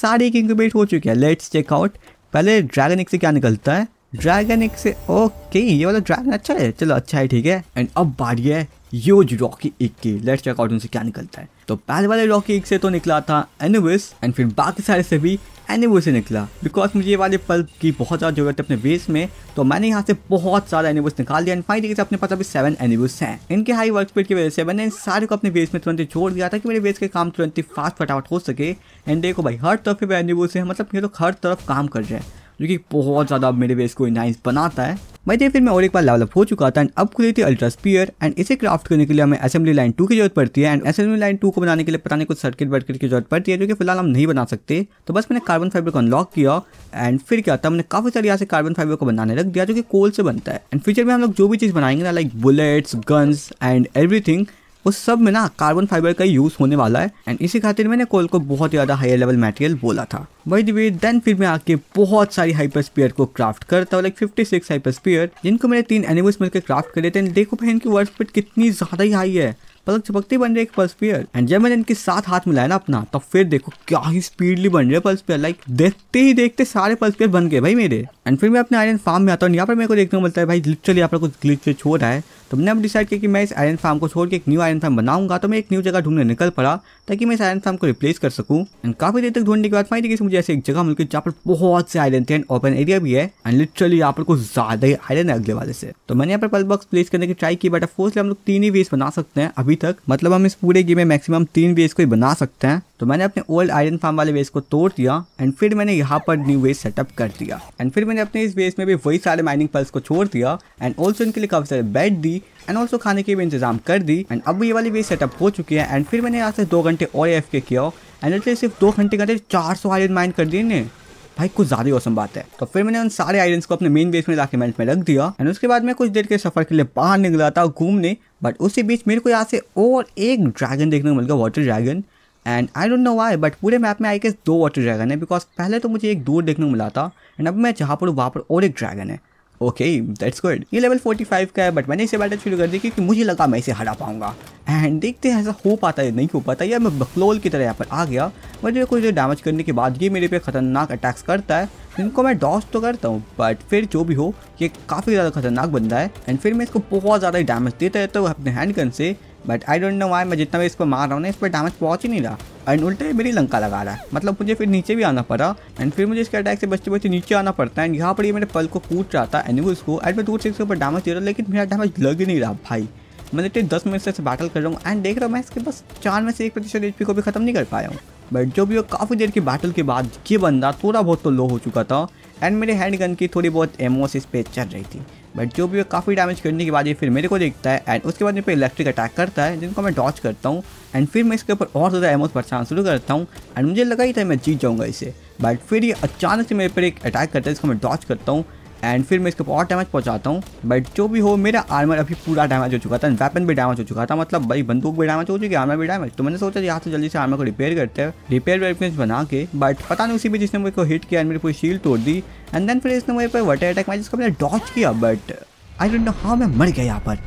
सारे एक इंक्यूबेट हो चुके हैं लेट्स चेक आउट पहले ड्रैगन एक से क्या निकलता है ड्रैगन एक से ओके ये वाला ड्रैगन अच्छा है चलो अच्छा है ठीक है एंड अब बारी है यूज रॉकी एक के चेक आउट उनसे क्या निकलता है तो पहले वाले रॉकी एक से तो निकला था एनिविस एंड फिर बाकी सारे से भी एनिविस से निकला बिकॉज मुझे ये वाले पल की बहुत ज़्यादा जरूरत है अपने बेस में तो मैंने यहाँ से बहुत सारे एनिविस निकाल दिया एंड फाइन देखिए अपने पास अभी सेवन एनिविस हैं इनके हाई वर्क स्पीड की वजह से मैंने इन सारे को अपने बेस में तुरंत छोड़ दिया था कि मेरे बेस के काम तुरंत फास्ट फटाफट हो सके एंड देखो भाई हर तरफ एनिविस है मतलब ये लोग हर तरफ काम कर रहे हैं जो कि बहुत ज़्यादा मेरे बेस को इनाइस बनाता है मैं ये फिर मैं और एक बार डेवलप हो चुका था एंड अब खुली थी अल्ट्रा स्पीयर एंड इसे क्राफ्ट करने के लिए हमें असेंबली लाइन टू की जरूरत पड़ती है एंड असेंबली लाइन टू को बनाने के लिए पता नहीं कुछ सर्किट वर्किट की जरूरत पड़ती है जो कि फिलहाल हम नहीं बना सकते तो बस मैंने कार्बन फाइबर को अनलॉक किया एंड फिर क्या था हमने काफ़ी सारे यहाँ से कार्बन फाइबर को बनाने रख दिया जो कि कोल से बनता है एंड फ्यूचर में हम लोग जो भी चीज़ बनाएंगे ना like bullets guns and everything उस सब में ना कार्बन फाइबर का यूज़ होने वाला है एंड इसी खातिर मैंने कोल को बहुत ज़्यादा हाई लेवल मटेरियल बोला था वही दिवे देन फिर मैं आके बहुत सारी हाइपर स्पीयर को क्राफ्ट करता हूँ like fifty six hyper spear जिनको मैंने तीन एनिमल्स मिलकर क्राफ्ट करे थे देखो भाई इनकी वर्ड स्पीड कितनी ज़्यादा ही हाई है पलक चपकती बन रही है पल्स पियर एंड जब मैंने इनके साथ हाथ मिलाया ना अपना तो फिर देखो क्या ही स्पीडली बन रहे पल्स पियर लाइक देखते ही देखते सारे पल्स पियर बन गए भाई मेरे एंड फिर मैं अपने आयरन फार्म में आता हूँ यहाँ पर मेरे को देखने को मिलता है भाई लिटरली यहाँ पर कुछ ग्लिच विच हो रहा है तो मैंने अब डिसाइड किया कि मैं इस आयरन फार्म को छोड़ के एक न्यू आयरन फार्म बनाऊंगा तो मैं एक न्यू जगह ढूंढने निकल पड़ा ताकि मैं इस आयरन फार्म को रिप्लेस कर सकूँ एंड काफ़ी देर तक ढूंढने के बाद फाइन देखिए मुझे ऐसी एक जगह मिलकर जहाँ पर बहुत से आयरन थे एंड ओपन एरिया भी है एंड लिटरली यहाँ पर कुछ ज़्यादा ही आयरन है अगले वाले से तो मैंने यहाँ पर पल बॉक्स प्लेस करने की ट्राई की बट अफकोर्सली हम लोग तीन ही वेस बना सकते हैं अभी तक मतलब हम इस पूरे गेम में मैक्सिमम तीन वेस को ही बना सकते हैं तो मैंने अपने ओल्ड आयरन फार्म वाले बेस को तोड़ दिया एंड फिर मैंने यहाँ पर न्यू बेस सेटअप कर दिया एंड फिर मैंने अपने इस बेस में भी वही सारे माइनिंग पल्स को छोड़ दिया एंड ऑल्सो इनके लिए काफ़ी सारे बेड दी एंड ऑल्सो खाने के भी इंतजाम कर दी एंड अब ये वाली बेस सेटअप हो चुकी है एंड फिर मैंने यहाँ से दो घंटे और एफ के किया एंड इसलिए सिर्फ दो घंटे के अंदर चार सौ आयरन माइन कर दिए भाई कुछ ज्यादा ही औसम बात है तो फिर मैंने उन सारे आयरन को अपने मेन बेस में लाके मेल्ट में रख दिया एंड उसके बाद मैं कुछ देर के सफर के लिए बाहर निकला था घूमने बट उसी बीच मेरे को यहाँ से और एक ड्रैगन देखने को मिल गया water dragon and I don't know why but पूरे मैप में आई गेस दो वाटर ड्रैगन है बिकॉज पहले तो मुझे एक दूर देखने को मिला था एंड अब मैं जहाँ पर वहाँ पर और एक ड्रैगन है ओके दैट्स गुड ये लेवल 45 का है बट मैंने इसे बैटर शुरू कर दी क्योंकि मुझे लगा मैं इसे हरा पाऊंगा एंड देखते हैं ऐसा हो पाता है नहीं हो पाता या मैं बकलोल की तरह यहाँ पर आ गया बट ये कुछ डैमेज करने के बाद ये मेरे पे खतरनाक अटैक्स करता है इनको मैं डॉस तो करता हूँ बट फिर जो भी हो ये काफ़ी ज़्यादा खतरनाक बंदा है एंड फिर मैं इसको बहुत ज़्यादा ही डैमेज देता रहता हूँ अपने हैंड गन से but I don't know why मैं जितना भी इस पर मार रहा हूँ ना इस पर डैमेज पहुँच ही नहीं रहा एंड उल्टे मेरी लंका लगा रहा है मतलब मुझे फिर नीचे भी आना पड़ा एंड फिर मुझे इसके अटैक से बचते बचते नीचे आना पड़ता है एंड यहाँ पर ये मेरे पल को कूट रहा था एनिमल्स को एंड मैं दूर से इसके ऊपर डैमेज दे रहा लेकिन मेरा डैमेज लग ही नहीं रहा भाई मैं लिटरी दस मिनट से बैटल कर रहा हूँ एंड देख रहा हूँ मैं इसके बस चार में से एक प्रतिशत एच को भी खत्म नहीं कर पाया हूँ बट जो भी वो काफ़ी देर की बैटल के बाद ये बंदा थोड़ा बहुत तो लो हो चुका था एंड मेरे हैंड गन की थोड़ी बहुत एमोस इस पर चल रही थी बट जो भी वो काफ़ी डैमेज करने के बाद ये फिर मेरे को देखता है एंड उसके बाद मेरे पे इलेक्ट्रिक अटैक करता है जिनको मैं डॉच करता हूँ एंड फिर मैं इसके ऊपर और ज़्यादा एमोस बरसाना शुरू करता हूँ एंड मुझे लगा ही था मैं जीत जाऊँगा इसे बट फिर ये अचानक से मेरे पर एक अटैक करता है जिसको मैं डॉच करता हूँ एंड फिर मैं इसके और डैमेज पहुंचाता हूँ बट जो भी हो मेरा आर्मर अभी पूरा डैमेज हो चुका था वेपन भी डैमेज हो चुका था मतलब भाई बंदूक भी डैमेज हो चुकी आर्मर भी डैमेज तो मैंने सोचा यहाँ से जल्दी से आर्मर को रिपेयर करते हैं रिपेयर वेपन्स बना के बट पता नहीं उसी भी जिसने मुझे हिट किया मेरी पूरी शील्ड तोड़ दी एंड देन फिर इसने मुझे पर वाटर अटैक मैं जिसको मैंने डॉच किया but I don't know how मैं मर गया यहाँ पर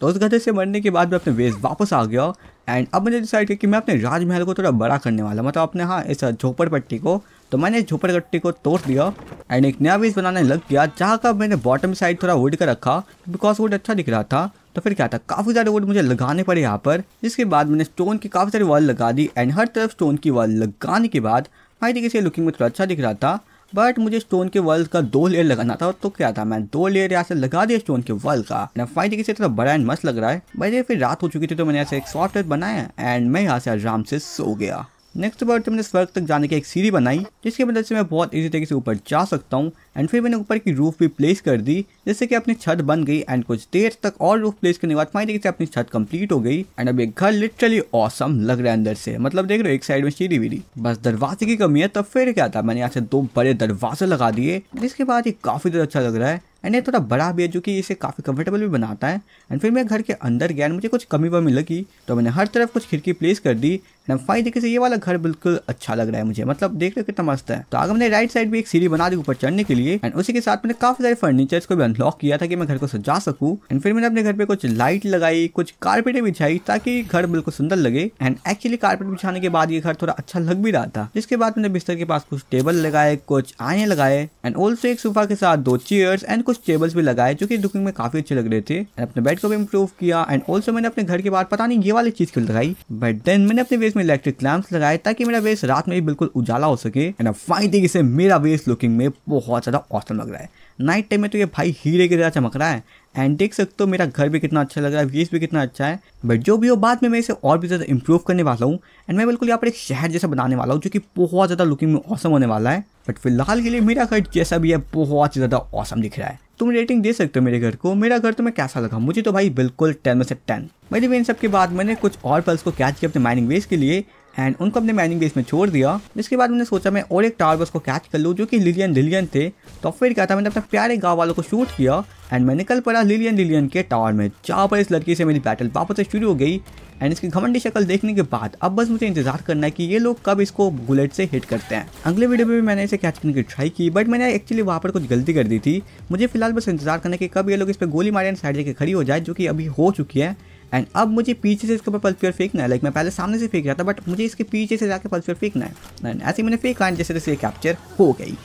तो उस गधे से मरने के बाद मैं अपने वेस्ट वापस आ गया एंड अब मैंने डिसाइड किया कि मैं अपने राजमहल को थोड़ा बड़ा करने वाला मतलब अपने हाँ इस झोपड़पट्टी को तो मैंने झोपड़गट्टी को तोड़ दिया एंड एक नया बेस बनाने लग गया जहाँ का मैंने बॉटम साइड थोड़ा वुड का रखा बिकॉज वुड अच्छा दिख रहा था तो फिर क्या था काफ़ी सारे वोट मुझे लगाने पड़े यहाँ पर जिसके बाद मैंने स्टोन की काफ़ी सारी वॉल लगा दी एंड हर तरफ स्टोन की वॉल लगाने के बाद हमारी तरीके से लुकिंग में थोड़ा अच्छा दिख रहा था बट मुझे स्टोन के वॉल का दो लेयर लगाना था तो क्या था मैं दो लेयर यहाँ से लगा दिया स्टोन के वॉल का फाइट किसी तरह बड़ा एंड मस्त लग रहा है भाई फिर रात हो चुकी थी तो मैंने ऐसे एक सॉफ्टवेयर बनाया एंड मैं यहाँ से आराम से सो गया नेक्स्ट बार तो मैंने स्वर्ग तक जाने की एक सीढ़ी बनाई जिसकी वजह से मैं बहुत इजी तरीके से ऊपर जा सकता हूँ एंड फिर मैंने ऊपर की रूफ भी प्लेस कर दी जिससे कि अपनी छत बन गई एंड कुछ देर तक और रूफ प्लेस करने के बाद तरीके से अपनी छत कम्प्लीट हो गई एंड अब एक घर लिटरली ऑसम लग रहा है अंदर से मतलब देख रहे हो एक साइड में सीढ़ी वीढ़ी बस दरवाजे की कमी है तब फिर क्या था मैंने यहाँ से दो बड़े दरवाजे लगा दिए जिसके बाद ये काफ़ी ज़्यादा अच्छा लग रहा है एंड ये थोड़ा बड़ा भी है जो कि इसे काफ़ी कंफर्टेबल भी बनाता है एंड फिर मैं घर के अंदर गया मुझे कुछ कमी वमी लगी तो मैंने हर तरफ कुछ खिड़की प्लेस कर दी नम्फाई देखे से ये वाला घर बिल्कुल अच्छा लग रहा है मुझे मतलब देख रहे कितना मस्त है तो आगे मैंने राइट साइड भी एक सीढ़ी बना दी ऊपर चढ़ने के लिए एंड उसी के साथ मैंने काफी सारे फर्नीचर्स को भी अनलॉक किया था कि मैं घर को सजा सकूँ एंड फिर मैंने अपने घर पे कुछ लाइट लगाई कुछ कारपेटें बिछाई ताकि घर बिल्कुल सुंदर लगे एंड एक्चुअली कारपेट बिछाने के बाद ये घर थोड़ा अच्छा लग भी रहा था जिसके बाद मैंने बिस्तर के पास कुछ टेबल लगाए कुछ आने लगाए एंड ऑल्सो एक सोफा के साथ दो चेयर्स एंड कुछ टेबल्स भी लगाए जो कि लुकिंग में काफी अच्छे लग रहे थे एंड अपने बेड को भी इम्प्रूव किया एंड ऑल्सो मैंने अपने घर के बाहर पता नहीं ये वाली चीज क्यों लगाई बट देन मैंने अपने बेस में इलेक्ट्रिक लैंप्स लगाए ताकि मेरा बेस रात में भी बिल्कुल उजाला हो सके एंड फाइन तरीके से मेरा बेस लुकिंग में बहुत ज़्यादा औसम लग रहा है नाइट टाइम में तो ये भाई हीरे की तरह चमक रहा है एंड देख सकते हो मेरा घर भी कितना अच्छा लग रहा है व्यूज भी कितना अच्छा है बट जो भी हो बाद में मैं इसे और भी ज़्यादा इंप्रूव करने वाला हूँ एंड मैं बिल्कुल यहाँ पर एक शहर जैसा बनाने वाला हूँ जो कि बहुत ज़्यादा लुकिंग में औसम होने वाला है बट फिलहाल के लिए मेरा घर जैसा भी है बहुत ज़्यादा औसम दिख रहा है तुम रेटिंग दे सकते हो मेरे घर को मेरा घर तुम्हें कैसा लगा मुझे तो भाई बिल्कुल टेन में से टेन मेरे भी इन सब के बाद मैंने कुछ और पल्स को कैच किया अपने माइनिंग बेस के लिए एंड उनको अपने माइनिंग बेस में छोड़ दिया जिसके बाद मैंने सोचा मैं और एक टावर बस को कैच कर लूँ जो कि लिलियन लिलियन थे तो फिर क्या था मैंने अपने प्यारे गाँव वालों को शूट किया एंड मैं निकल पड़ा लिलियन लिलियन के टावर में जहाँ पर इस लड़की से मेरी बैटल वापस से शुरू हो गई एंड इसकी घमंडी शक्ल देखने के बाद अब बस मुझे इंतजार करना है कि ये लोग कब इसको बुलेट से हिट करते हैं अगले वीडियो में भी मैंने इसे कैच करने की ट्राई की बट मैंने एक्चुअली वहाँ पर कुछ गलती कर दी थी मुझे फिलहाल बस इंतजार करना है कि कब ये लोग इस पर गोली मारे साइड लेके खड़ी हो जाए जो कि अभी हो चुकी है एंड अब मुझे पीछे से इसके ऊपर पल्फियर फेंकना है लाइक मैं पहले सामने से फेंक रहा था बट मुझे इसके पीछे से जाकर पल्फियर फेंकना है एंड ऐसे मैंने फेंक एंड जैसे जैसे कैप्चर हो गई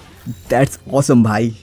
दैट्स ऑसम भाई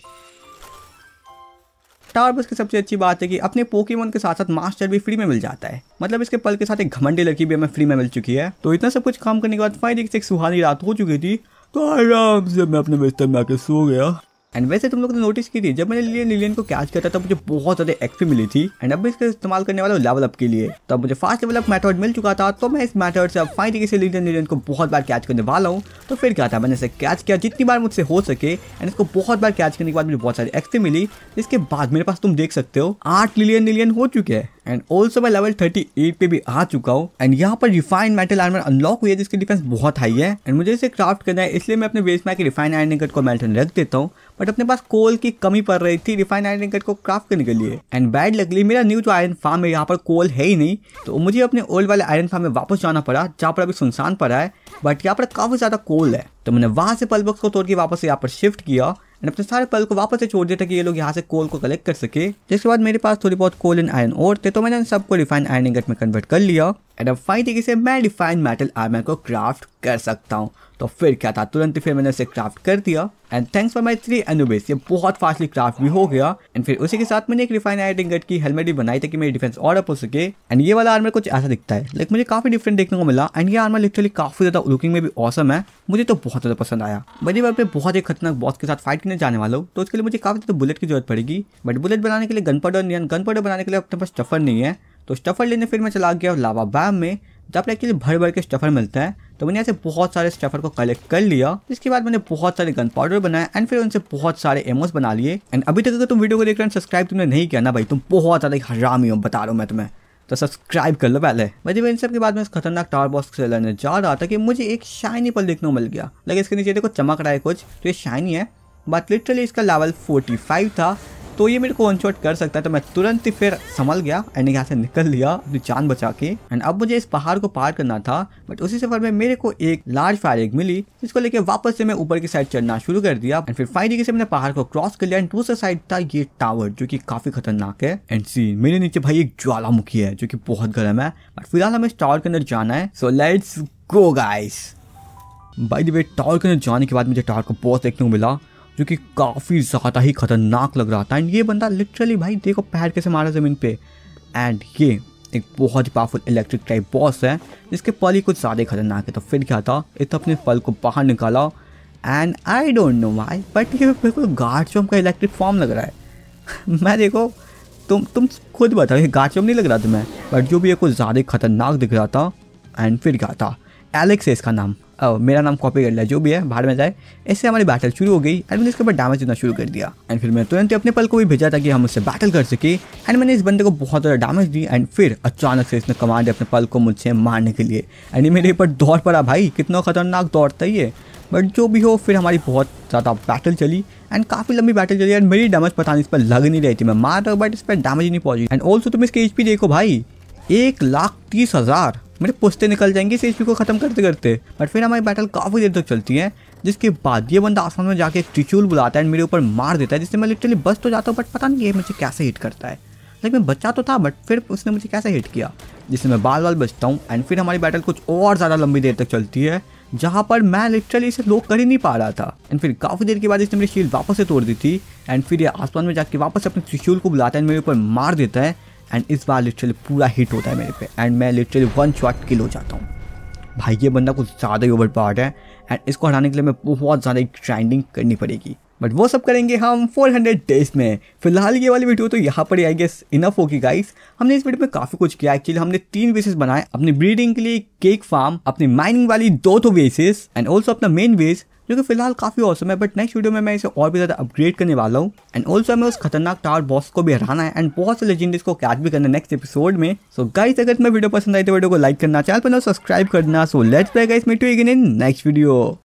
टावर बस की सबसे अच्छी बात है कि अपने पोकेमोन के साथ साथ मास्टर भी फ्री में मिल जाता है मतलब इसके पल के साथ एक घमंडी लड़की भी हमें फ्री में मिल चुकी है तो इतना सब कुछ काम करने के बाद फाइनली एक सुहानी रात हो चुकी थी तो आराम से मैं अपने बिस्तर में आके सो गया एंड वैसे तुम लोग ने नोटिस की थी जब मैंने लिलियन लिलियन को कैच किया था तब मुझे बहुत ज्यादा एक्सपी मिली थी एंड अब इसका इस्तेमाल करने वाला लेवल अप के लिए तब मुझे फास्ट लेवल अप मेथड मिल चुका था तो मैं इस मेथड से अब फाइन तरीके से लिलियन लिलियन को बहुत बार कैच करने वाला हूँ तो फिर क्या था मैंने इसे कैच किया जितनी बार मुझसे हो सके एंड इसको बहुत बार कैच करने के बाद मुझे बहुत सारी एक्सपी मिली जिसके बाद मेरे पास तुम देख सकते हो आठ लिलियन लिलियन हो चुके हैं एंड ऑल्सो मैं लेवल 38 पे भी आ चुका हूँ एंड यहाँ पर रिफाइंड मेटल आर्मर अनलॉक हुई है जिसकी डिफेंस बहुत हाई है एंड मुझे इसे क्राफ्ट करना है इसलिए मैं अपने वेस्ट में रिफाइंड आयरन कट को मेल्टन रख देता हूँ बट अपने पास कोल की कमी पड़ रही थी रिफाइंड आयरन कट को क्राफ्ट करने के लिए एंड बैड लगली मेरा न्यू जो आयरन फार्म है यहाँ पर कोल है ही नहीं तो मुझे अपने ओल्ड वाले आयरन फार्म में वापस जाना पड़ा जहाँ पर अभी सुनसान पड़ा है बट यहाँ पर काफ़ी ज़्यादा कोल है तो मैंने वहाँ से पल को तोड़ के वापस यहाँ पर शिफ्ट किया एंड अपने सारे पल को वापस से छोड़ दिया था कि ये लोग यहाँ से कोल को कलेक्ट कर सके जिसके बाद मेरे पास थोड़ी बहुत कोल एंड आयरन और थे तो मैंने सबको रिफाइन आयरन इंगट में कन्वर्ट कर लिया एंड अब फाइन तरीके से मैं रिफाइन मेटल आयरन को क्राफ्ट कर सकता हूँ तो फिर क्या था तुरंत फिर मैंने उसे क्राफ्ट कर दिया and thanks for my three Anubis ये बहुत फास्टली क्राफ्ट भी हो गया एंड फिर उसी के साथ मैंने एक रिफाइन आई डिंगट की हेलमेट भी बनाई कि मेरी डिफेंस और अप हो सके एंड ये वाला आर्मर कुछ ऐसा दिखता है लाइक मुझे काफी डिफरेंट देखने को मिला एंड ये आर्मर लिटरली काफी ज्यादा लुकिंग में भी औसम है मुझे तो बहुत ज्यादा पसंद आया बड़ी बार मैं बहुत ही खतरनाक बॉस के साथ फाइट करने जाने वाला हूँ तो उसके लिए मुझे काफी ज्यादा बुलेट की जरूरत पड़ेगी बट बुलेट बनाने के लिए गन पाउडर नहीं गन पाउडर बनाने के लिए अपने पास स्टफर नहीं है तो स्टफर लेने फिर मैं चला गया लावा बैम में जब एक्चुअली भर भर के स्टफर मिलता है तो मैंने ऐसे बहुत सारे स्टफर को कलेक्ट कर लिया इसके बाद मैंने बहुत सारे गन पाउडर बनाए एंड फिर उनसे बहुत सारे एमोस बना लिए एंड अभी तक अगर तुम वीडियो को देख रहे हो सब्सक्राइब तुमने नहीं किया ना भाई तुम बहुत ज़्यादा हरामी हो बता रहा हूँ मैं तुम्हें तो सब्सक्राइब कर लो पहले वैसे इन सब के बाद में इस खतरनाक टावर बॉक्स से लड़ने जा रहा था कि मुझे एक शाइनी पल देखने को मिल गया लगे इसके नीचे देखो चमक रहा है कुछ तो ये शाइनी है बट लिटरली इसका लेवल 45 था तो ये मेरे को वन शॉट कर सकता है तो मैं तुरंत ही फिर संभल गया एंड यहाँ से निकल लिया अपनी जान बचा के एंड अब मुझे इस पहाड़ को पार करना था बट उसी सफर में मेरे को एक लार्ज फायर एग मिली जिसको लेकर वापस से मैं ऊपर की साइड चढ़ना शुरू कर दिया एंड फिर फाइनली से मैंने पहाड़ को क्रॉस कर लिया एंड दूसरा साइड था ये टावर जो की काफी खतरनाक है एंड सी मेरे नीचे भाई एक ज्वालामुखी है जो की बहुत गर्म है बट फिलहाल हमें इस टावर के अंदर जाना है so let's go guys by the way tower के अंदर जाने के बाद मुझे टावर को बहुत देखने को मिला जो कि काफ़ी ज़्यादा ही खतरनाक लग रहा था एंड ये बंदा लिटरली भाई देखो पैर कैसे मारा ज़मीन पे एंड ये एक बहुत ही पावरफुल इलेक्ट्रिक टाइप बॉस है जिसके पल ही कुछ ज़्यादा खतरनाक है तो फिर क्या था इतना तो अपने पल को बाहर निकाला and I don't know why but ये बिल्कुल गार्चोम का इलेक्ट्रिक फॉर्म लग रहा है <laughs> मैं देखो तुम तुम खुद बताओ ये गाचम नहीं लग रहा तुम्हें बट जो भी ये कुछ ज़्यादा खतरनाक दिख रहा था एंड फिर क्या था एलेक्स है इसका नाम अब मेरा नाम कॉपी कर लिया जो भी है बाहर में जाए ऐसे हमारी बैटल शुरू हो गई एंड मैंने इसके ऊपर डैमेज देना शुरू कर दिया एंड फिर मैंने तुरंत अपने पल को भी भेजा था कि हम उससे बैटल कर सके एंड मैंने इस बंदे को बहुत ज़्यादा डैमेज दी एंड फिर अचानक से इसने कमांड अपने पल को मुझसे मारने के लिए एंड ये मेरे ऊपर दौड़ पड़ा भाई कितना खतरनाक दौड़ था ये बट जो भी हो फिर हमारी बहुत ज़्यादा बैटल चली एंड काफ़ी लंबी बैटल चली एंड मेरी डैमेज पता नहीं इस पर लग नहीं रही थी मैं मार रहा हूँ बट इस पर डैमेज नहीं पहुंची एंड ऑल्सो तुम इसके एच देखो भाई एक लाख तीस हज़ार मेरे पुस्ते निकल जाएंगे इस एचपी को ख़त्म करते करते बट फिर हमारी बैटल काफ़ी देर तक चलती है जिसके बाद ये बंदा आसमान में जाके एक ट्रिचूल बुलाता है एंड मेरे ऊपर मार देता है जिससे मैं लिटरली बच तो जाता हूँ बट पता नहीं ये मुझे कैसे हिट करता है लाइक मैं बच्चा तो था बट फिर उसने मुझे कैसे हिट किया जिससे मैं बाल बाल बचता हूँ एंड फिर हमारी बैटल कुछ और ज़्यादा लंबी देर तक चलती है जहाँ पर मैं लिटरली इसे लोक कर ही नहीं पा रहा था एंड फिर काफ़ी देर के बाद इसने मेरी शील्ड वापस से तोड़ दी थी एंड फिर ये आसमान में जाके वापस अपने त्रिशूल को बुलाता है मेरे ऊपर मार देता है एंड इस बार लिटरली पूरा हिट होता है मेरे पे एंड मैं लिटरली वन शॉट किल हो जाता हूँ भाई ये बंदा कुछ ज़्यादा ही ओवर पावर है एंड इसको हटाने के लिए मैं बहुत ज़्यादा ग्राइंडिंग करनी पड़ेगी बट वो सब करेंगे हम 400 डेज में फिलहाल ये वाली वीडियो तो यहाँ पर ही आई गेस इनफ होगी गाइस हमने इस वीडियो में काफ़ी कुछ किया एक्चुअली हमने तीन बेसिस बनाए अपनी ब्रीडिंग के लिए केक फार्म अपनी माइनिंग वाली दो तो बेसिस एंड ऑल्सो अपना मेन बेस जो कि फिलहाल काफ़ी औसम है बट नेक्स्ट वीडियो में मैं इसे और भी ज़्यादा अपग्रेड करने वाला हूँ एंड ऑल्सो हमें उस खतरनाक टावर बॉस को भी हराना है एंड बहुत से लेजेंडरीज को कैच भी करना है नेक्स्ट एपिसोड में सो गाइस अगर मैं वीडियो पसंद आई तो वीडियो को लाइक करना चैनल पर सब्सक्राइब करना so let's play guys meet you again in next video